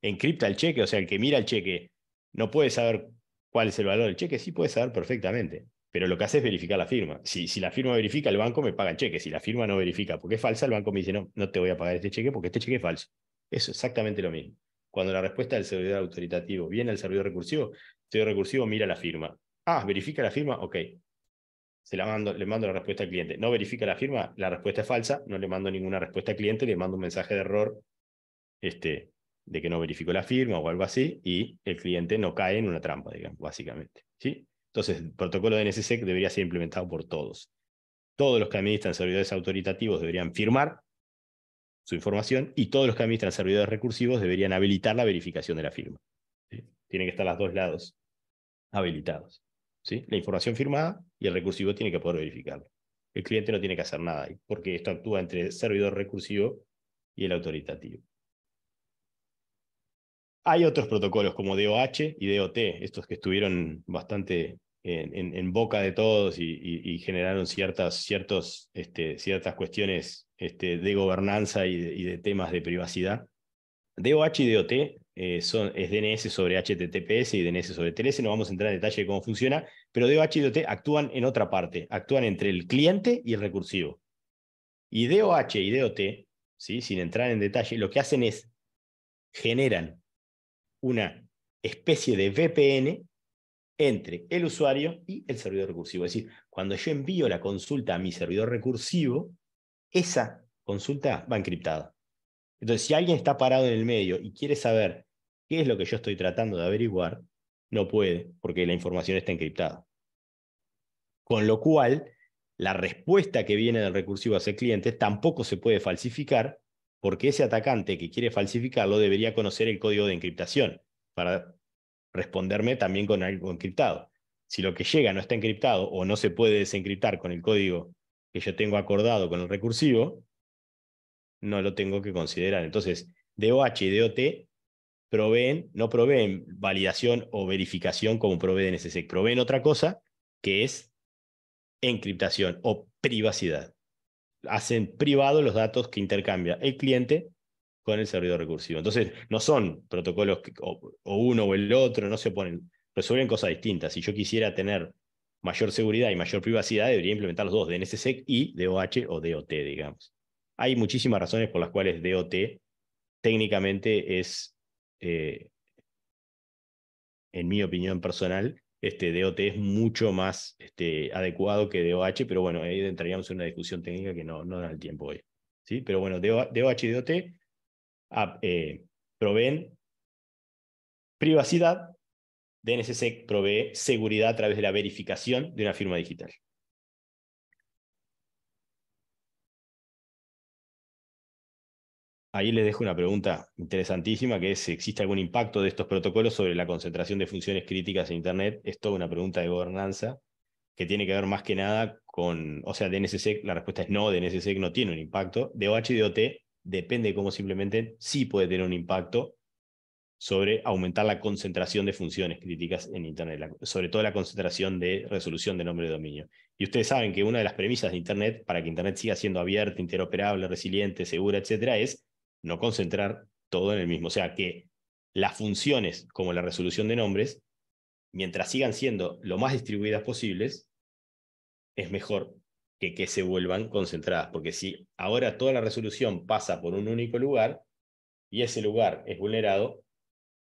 encripta el cheque, o sea, el que mira el cheque no puede saber cuál es el valor del cheque, sí puede saber perfectamente. Pero lo que hace es verificar la firma. Si, la firma verifica, el banco me paga el cheque. Si la firma no verifica porque es falsa, el banco me dice, no, no te voy a pagar este cheque porque este cheque es falso. Es exactamente lo mismo. Cuando la respuesta del servidor autoritativo viene al servidor recursivo, el servidor recursivo mira la firma. Ah, verifica la firma, ok. Se la mando, le mando la respuesta al cliente. No verifica la firma, la respuesta es falsa, no le mando ninguna respuesta al cliente, le mando un mensaje de error este, de que no verificó la firma o algo así, y el cliente no cae en una trampa, digamos, básicamente. ¿sí? Entonces, el protocolo de NSSEC debería ser implementado por todos. Todos los que administran servidores autoritativos deberían firmar su información y todos los que administran servidores recursivos deberían habilitar la verificación de la firma. Tienen que estar los dos lados habilitados. ¿sí? La información firmada y el recursivo tiene que poder verificarlo. El cliente no tiene que hacer nada porque esto actúa entre el servidor recursivo y el autoritativo. Hay otros protocolos como DOH y DOT, estos que estuvieron bastante en, boca de todos y, generaron ciertas, ciertos, este, ciertas cuestiones este, de gobernanza y de, temas de privacidad. DOH y DOT eh, son, es DNS sobre HTTPS y DNS sobre TLS, no vamos a entrar en detalle de cómo funciona, pero DOH y DOT actúan en otra parte, actúan entre el cliente y el recursivo. Y DOH y DOT, ¿sí? sin entrar en detalle, lo que hacen es generan una especie de VPN entre el usuario y el servidor recursivo. Es decir, cuando yo envío la consulta a mi servidor recursivo, esa consulta va encriptada. Entonces, si alguien está parado en el medio y quiere saber qué es lo que yo estoy tratando de averiguar, no puede, porque la información está encriptada. Con lo cual, la respuesta que viene del recursivo a el cliente tampoco se puede falsificar porque ese atacante que quiere falsificarlo debería conocer el código de encriptación para responderme también con algo encriptado. Si lo que llega no está encriptado o no se puede desencriptar con el código que yo tengo acordado con el recursivo, no lo tengo que considerar. Entonces, DOH y DOT proveen, no proveen validación o verificación como provee SSEC, proveen otra cosa que es encriptación o privacidad hacen privado los datos que intercambia el cliente con el servidor recursivo. Entonces, no son protocolos que, o, uno o el otro, no se ponen... resuelven cosas distintas. Si yo quisiera tener mayor seguridad y mayor privacidad, debería implementar los dos, DNSSEC y DOH o DOT, digamos. Hay muchísimas razones por las cuales DOT técnicamente es, eh, en mi opinión personal, este, DOT es mucho más este, adecuado que DOH, pero bueno, ahí entraríamos en una discusión técnica que no, no da el tiempo hoy. ¿sí? Pero bueno, DOH y DOT ah, eh, proveen privacidad, DNSSEC provee seguridad a través de la verificación de una firma digital. ahí les dejo una pregunta interesantísima, que es si existe algún impacto de estos protocolos sobre la concentración de funciones críticas en Internet. Es toda una pregunta de gobernanza que tiene que ver más que nada con, o sea, DNSSEC, la respuesta es no, DNSSEC no tiene un impacto. de y depende de cómo simplemente sí puede tener un impacto sobre aumentar la concentración de funciones críticas en Internet, sobre todo la concentración de resolución de nombre de dominio. Y ustedes saben que una de las premisas de Internet para que Internet siga siendo abierta, interoperable, resiliente, segura, etcétera, es no concentrar todo en el mismo. O sea, que las funciones como la resolución de nombres, mientras sigan siendo lo más distribuidas posibles, es mejor que, que se vuelvan concentradas, porque si ahora toda la resolución pasa por un único lugar y ese lugar es vulnerado,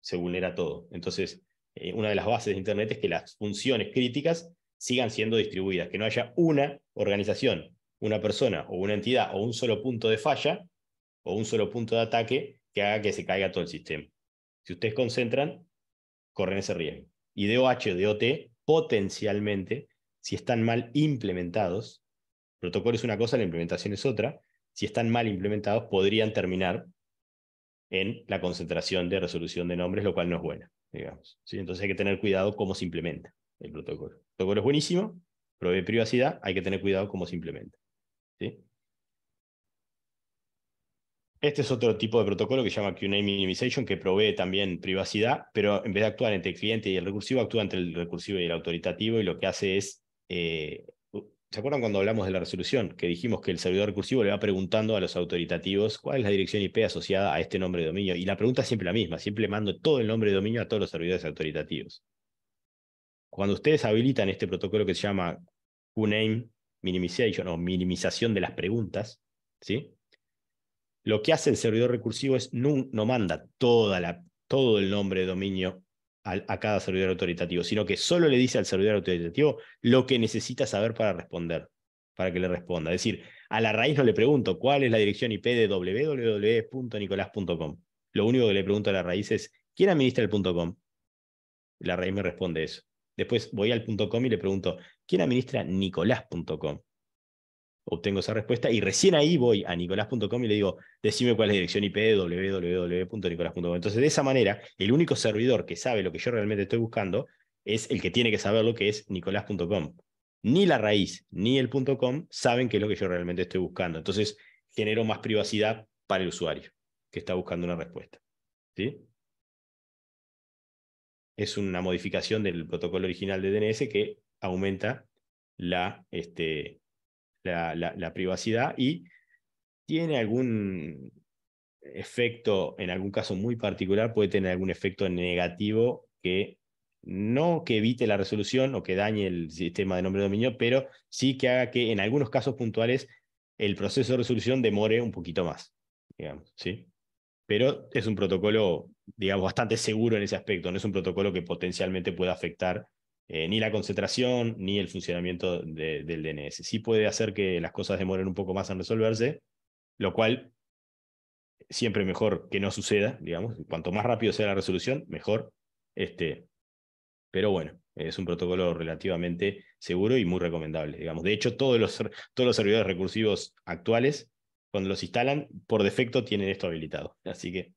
se vulnera todo. Entonces, eh, una de las bases de Internet es que las funciones críticas sigan siendo distribuidas, que no haya una organización, una persona o una entidad o un solo punto de falla o un solo punto de ataque que haga que se caiga todo el sistema. Si ustedes concentran, corren ese riesgo. Y DOH o DOT, potencialmente, si están mal implementados, protocolo es una cosa, la implementación es otra, si están mal implementados, podrían terminar en la concentración de resolución de nombres, lo cual no es buena, digamos. ¿sí? Entonces hay que tener cuidado cómo se implementa el protocolo. El protocolo es buenísimo, provee privacidad, hay que tener cuidado cómo se implementa. ¿sí? Este es otro tipo de protocolo que se llama QNAME Minimization, que provee también privacidad, pero en vez de actuar entre el cliente y el recursivo, actúa entre el recursivo y el autoritativo y lo que hace es... Eh, ¿Se acuerdan cuando hablamos de la resolución? Que dijimos que el servidor recursivo le va preguntando a los autoritativos cuál es la dirección IP asociada a este nombre de dominio. Y la pregunta es siempre la misma, siempre mando todo el nombre de dominio a todos los servidores autoritativos. Cuando ustedes habilitan este protocolo que se llama QNAME Minimization o minimización de las preguntas, ¿sí? Lo que hace el servidor recursivo es no, no manda toda la, todo el nombre de dominio a, cada servidor autoritativo, sino que solo le dice al servidor autoritativo lo que necesita saber para responder, para que le responda. Es decir, a la raíz no le pregunto cuál es la dirección IP de www.nicolás.com. Lo único que le pregunto a la raíz es, ¿quién administra el .com? La raíz me responde eso. Después voy al .com y le pregunto, ¿quién administra nicolás.com? obtengo esa respuesta y recién ahí voy a nicolás.com y le digo, decime cuál es la dirección IP de www.nicolás.com. Entonces, de esa manera, el único servidor que sabe lo que yo realmente estoy buscando es el que tiene que saber lo que es nicolás.com. Ni la raíz ni el .com saben qué es lo que yo realmente estoy buscando. Entonces, genero más privacidad para el usuario que está buscando una respuesta. ¿Sí? Es una modificación del protocolo original de DNS que aumenta la, este, la, privacidad y tiene algún efecto, en algún caso muy particular, puede tener algún efecto negativo que no que evite la resolución o que dañe el sistema de nombre de dominio, pero sí que haga que en algunos casos puntuales el proceso de resolución demore un poquito más, ¿sí? Pero es un protocolo, digamos, bastante seguro en ese aspecto, no es un protocolo que potencialmente pueda afectar eh, ni la concentración ni el funcionamiento del DNS. Sí puede hacer que las cosas demoren un poco más en resolverse, lo cual siempre mejor que no suceda, digamos. Cuanto más rápido sea la resolución, mejor. Este, pero bueno, es un protocolo relativamente seguro y muy recomendable, digamos. De hecho, todos los, todos los servidores recursivos actuales, cuando los instalan, por defecto tienen esto habilitado. Así que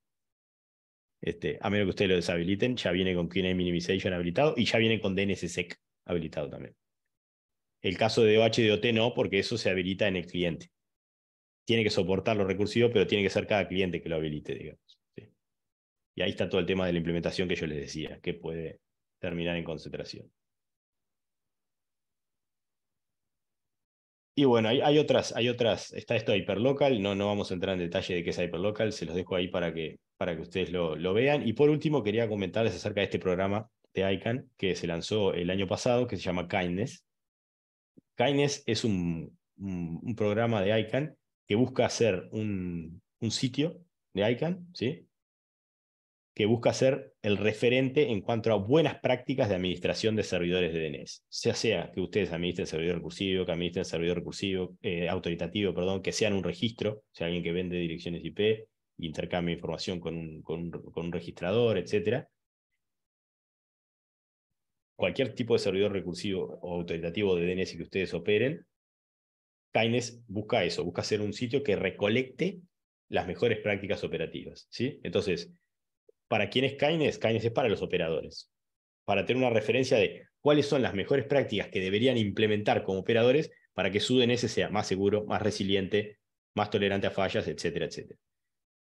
este, a menos que ustedes lo deshabiliten, ya viene con QA Minimization habilitado y ya viene con DNSSEC habilitado también. El caso de OHDOT no, porque eso se habilita en el cliente. Tiene que soportar los recursivos, pero tiene que ser cada cliente que lo habilite, digamos. Y ahí está todo el tema de la implementación que yo les decía, que puede terminar en concentración. Y bueno, hay, otras, hay otras, está esto de Hyperlocal, no, no vamos a entrar en detalle de qué es Hyperlocal, se los dejo ahí para que, para que ustedes lo, vean. Y por último, quería comentarles acerca de este programa de ICANN que se lanzó el año pasado, que se llama Kindness. Kindness es un, programa de ICANN que busca hacer un, un sitio de ICANN, ¿sí? que busca ser el referente en cuanto a buenas prácticas de administración de servidores de DNS. Sea sea que ustedes administren servidor recursivo, que administren servidor recursivo, eh, autoritativo, perdón, que sean un registro, sea, alguien que vende direcciones IP, intercambia información con un, registrador, etc. Cualquier tipo de servidor recursivo o autoritativo de DNS que ustedes operen, Kines busca eso, busca ser un sitio que recolecte las mejores prácticas operativas. ¿sí? Entonces, ¿Para quién es caines es para los operadores. Para tener una referencia de cuáles son las mejores prácticas que deberían implementar como operadores para que su DNS sea más seguro, más resiliente, más tolerante a fallas, etcétera, etcétera.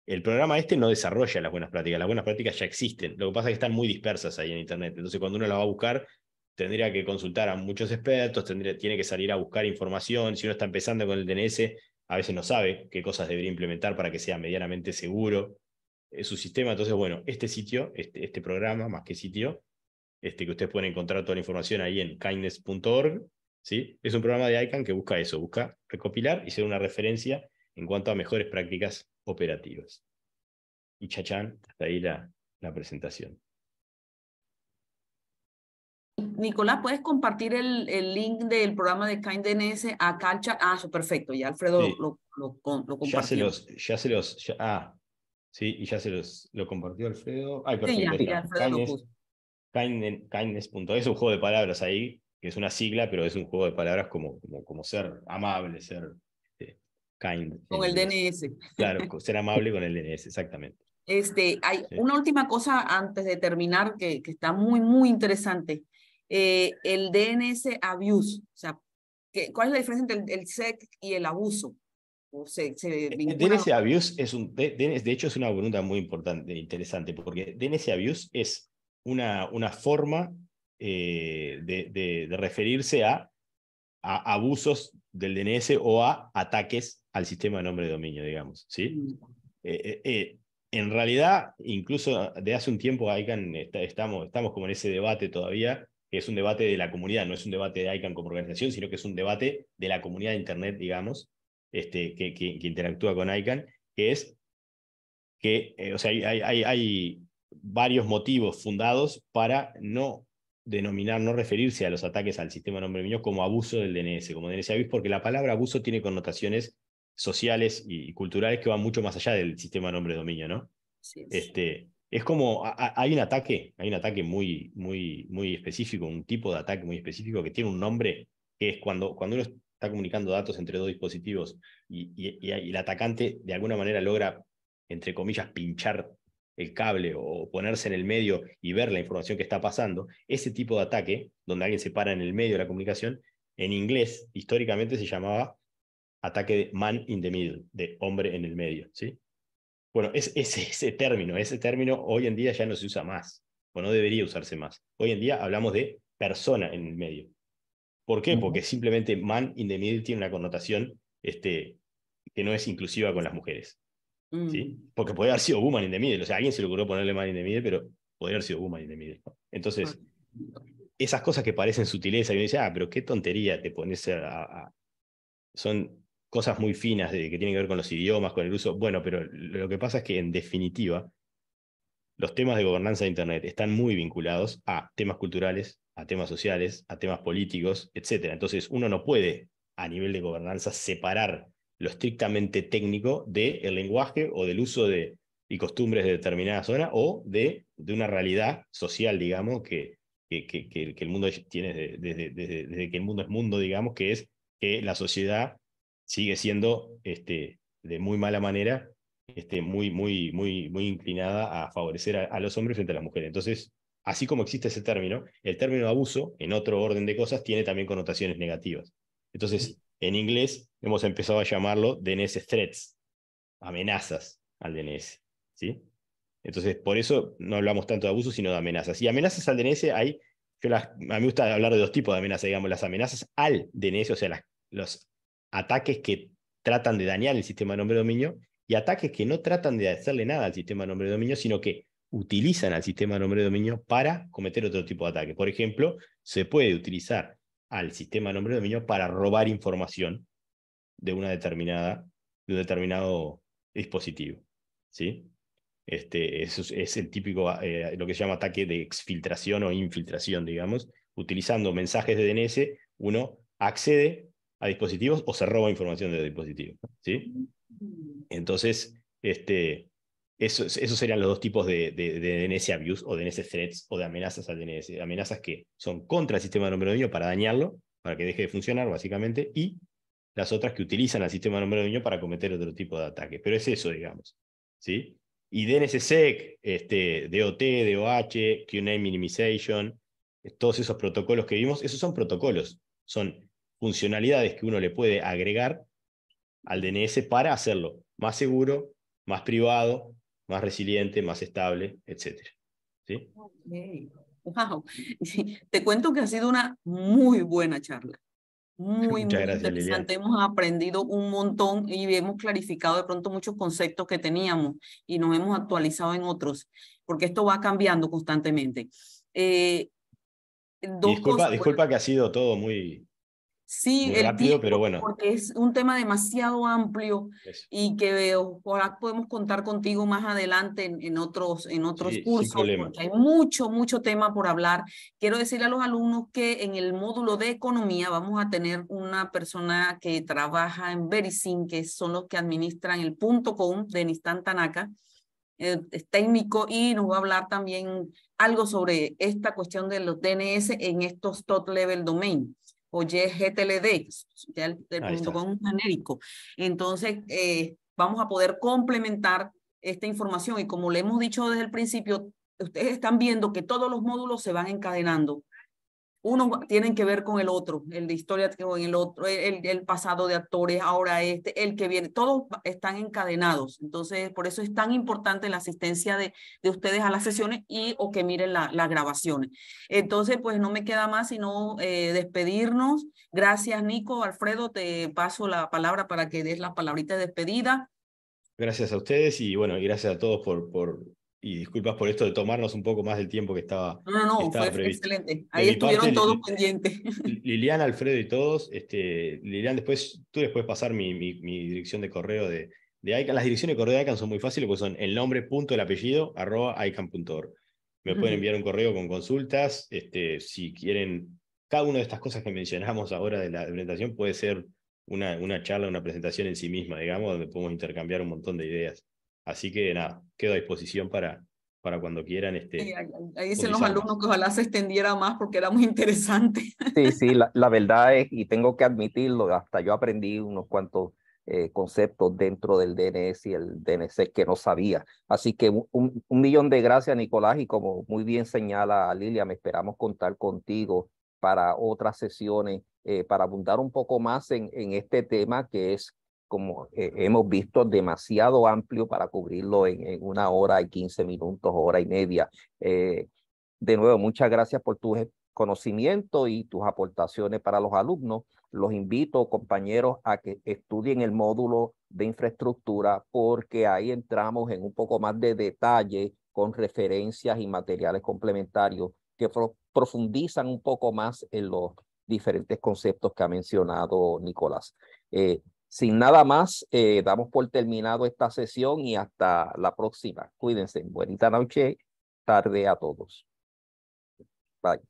El programa este no desarrolla las buenas prácticas. Las buenas prácticas ya existen. Lo que pasa es que están muy dispersas ahí en Internet. Entonces, cuando uno las va a buscar, tendría que consultar a muchos expertos, tendría, tiene que salir a buscar información. Si uno está empezando con el DNS, a veces no sabe qué cosas debería implementar para que sea medianamente seguro. Eh, su sistema. Entonces, bueno, este sitio, este, este programa, más que sitio, este, que ustedes pueden encontrar toda la información ahí en kindness.org, ¿sí? es un programa de ICANN que busca eso, busca recopilar y ser una referencia en cuanto a mejores prácticas operativas. Y chachán, hasta ahí la, la presentación. Nicolás, ¿puedes compartir el, link del programa de Kindness a calcha Ah, perfecto, ya Alfredo lo, compartió. Ya se los, ya se los, ah, Sí, y ya se los, lo compartió Alfredo. Ay, perfecto. Sí, es un juego de palabras ahí, que es una sigla, pero es un juego de palabras como, como, ser amable, ser este, kind. Con el DNS. Claro, ser amable con el DNS, exactamente. Este, hay una última cosa antes de terminar que, que está muy, muy interesante. Eh, el DNS abuse, o sea, ¿cuál es la diferencia entre el SEC y el abuso? Eh, eh, DNS Abuse es un, de, hecho es una pregunta muy importante, e interesante, porque DNS Abuse es una, una forma eh, de, referirse a, a, abusos del DNS o a ataques al sistema de nombre de dominio, digamos. ¿sí? Mm. en realidad, incluso de hace un tiempo, ICANN estamos, estamos como en ese debate todavía, que es un debate de la comunidad, no es un debate de ICANN como organización, sino que es un debate de la comunidad de Internet, digamos, este, que, interactúa con ICANN, que es que eh, o sea, hay, varios motivos fundados para no denominar, no referirse a los ataques al sistema de nombre dominio como abuso del DNS, como DNS porque la palabra abuso tiene connotaciones sociales y, culturales que van mucho más allá del sistema de nombre dominio, ¿no? Este, es como hay un ataque, hay un ataque muy, muy, muy específico, un tipo de ataque muy específico que tiene un nombre que es cuando, cuando uno está comunicando datos entre dos dispositivos y, el atacante de alguna manera logra, entre comillas, pinchar el cable o ponerse en el medio y ver la información que está pasando, ese tipo de ataque, donde alguien se para en el medio de la comunicación, en inglés históricamente se llamaba ataque de man in the middle, de hombre en el medio. ¿sí? Bueno, es, ese término, ese término hoy en día ya no se usa más, o no debería usarse más. Hoy en día hablamos de persona en el medio. ¿Por qué? Porque simplemente man in the middle tiene una connotación este, que no es inclusiva con las mujeres. ¿sí? Mm. Porque podría haber sido woman in the middle. O sea, alguien se le ocurrió ponerle man in the middle, pero podría haber sido woman in the middle. Entonces, esas cosas que parecen sutileza, y uno dice, ah, pero qué tontería te pones a, Son cosas muy finas que tienen que ver con los idiomas, con el uso. Bueno, pero lo que pasa es que en definitiva, los temas de gobernanza de Internet están muy vinculados a temas culturales, a temas sociales, a temas políticos, etc. Entonces, uno no puede, a nivel de gobernanza, separar lo estrictamente técnico del lenguaje o del uso de, y costumbres de determinada zona o de, de una realidad social, digamos, que, que, el mundo tiene desde, desde, que el mundo es mundo, digamos, que es que la sociedad sigue siendo este, de muy mala manera este, muy, muy, muy, muy inclinada a favorecer a los hombres frente a las mujeres. Entonces, así como existe ese término, el término abuso, en otro orden de cosas, tiene también connotaciones negativas. Entonces, en inglés hemos empezado a llamarlo DNS threats, amenazas al DNS. ¿sí? Entonces, por eso no hablamos tanto de abuso, sino de amenazas. Y amenazas al DNS hay, a mí me gusta hablar de dos tipos de amenazas, digamos, las amenazas al DNS, o sea, los ataques que tratan de dañar el sistema de nombre de dominio y ataques que no tratan de hacerle nada al sistema de nombre de dominio, sino que utilizan al sistema de nombre de dominio para cometer otro tipo de ataque. Por ejemplo, se puede utilizar al sistema de nombre de dominio para robar información de, una determinada, de un determinado dispositivo. ¿sí? Este, eso es, el típico, eh, lo que se llama ataque de exfiltración o infiltración, digamos. Utilizando mensajes de DNS, uno accede a dispositivos o se roba información de dispositivos. ¿sí? Entonces, este, esos serían los dos tipos de, DNS abuse o DNS threats o de amenazas al DNS. Amenazas que son contra el sistema de nombre de niño para dañarlo, para que deje de funcionar, básicamente, y las otras que utilizan el sistema de nombre de niño para cometer otro tipo de ataques. Pero es eso, digamos. ¿sí? Y DNSSEC, este, DOT, DOH, QNAME Minimization, todos esos protocolos que vimos, esos son protocolos, son funcionalidades que uno le puede agregar al DNS para hacerlo más seguro, más privado, más resiliente, más estable, etc. ¿Sí? Te cuento que ha sido una muy buena charla. Muy, Muchas muy gracias, interesante. Hemos aprendido un montón y hemos clarificado de pronto muchos conceptos que teníamos y nos hemos actualizado en otros, porque esto va cambiando constantemente. Eh, disculpa, disculpa que ha sido todo muy, Sí, el pero bueno. porque es un tema demasiado amplio y que ojalá podemos contar contigo más adelante en, otros, en otros cursos, hay mucho, mucho tema por hablar. Quiero decirle a los alumnos que en el módulo de economía vamos a tener una persona que trabaja en Verisim, que son los que administran el punto com de Nistan Tanaka, eh, es técnico y nos va a hablar también algo sobre esta cuestión de los DNS en estos top level domain o YGTLD, ya el, con un genérico. Entonces, eh, vamos a poder complementar esta información y como le hemos dicho desde el principio, ustedes están viendo que todos los módulos se van encadenando uno tienen que ver con el otro, el de historia con el otro, e, el, pasado de actores, ahora este, el que viene, todos están encadenados. Entonces, por eso es tan importante la asistencia de, de ustedes a las sesiones y o que miren las grabaciones. Entonces, pues no me queda más sino eh, despedirnos. Gracias, Nico. Alfredo, te paso la palabra para que des la palabrita de despedida. Gracias a ustedes y bueno, gracias a todos por, por y disculpas por esto de tomarnos un poco más del tiempo que estaba. No, no, no, fue excelente. Ahí estuvieron todos pendientes. Liliana, Alfredo y todos. Este, Liliana, después, tú después pasar mi, mi, dirección de correo de, de ICANN. Las direcciones de correo de ICANN son muy fáciles porque son el nombre punto el apellido arroba ICANN.org. Me pueden enviar un correo con consultas. Este, si quieren, cada una de estas cosas que mencionamos ahora de la presentación puede ser una, una charla, una presentación en sí misma, digamos, donde podemos intercambiar un montón de ideas. Así que nada, quedo a disposición para, para cuando quieran. Este, ahí dicen los alumnos que ojalá se extendiera más porque era muy interesante. Sí, sí, la, verdad es, y tengo que admitirlo, hasta yo aprendí unos cuantos eh, conceptos dentro del DNS y el DNC que no sabía. Así que un, un, millón de gracias, Nicolás, y como muy bien señala Lilia, me esperamos contar contigo para otras sesiones, eh, para abundar un poco más en, en este tema que es como hemos visto, demasiado amplio para cubrirlo en, una hora y 15 minutos, hora y media. Eh, de nuevo, muchas gracias por tu conocimiento y tus aportaciones para los alumnos. Los invito, compañeros, a que estudien el módulo de infraestructura porque ahí entramos en un poco más de detalle con referencias y materiales complementarios que profundizan un poco más en los diferentes conceptos que ha mencionado Nicolás. Eh, sin nada más, eh, damos por terminado esta sesión y hasta la próxima. Cuídense. Buenas noche, tarde a todos. Bye.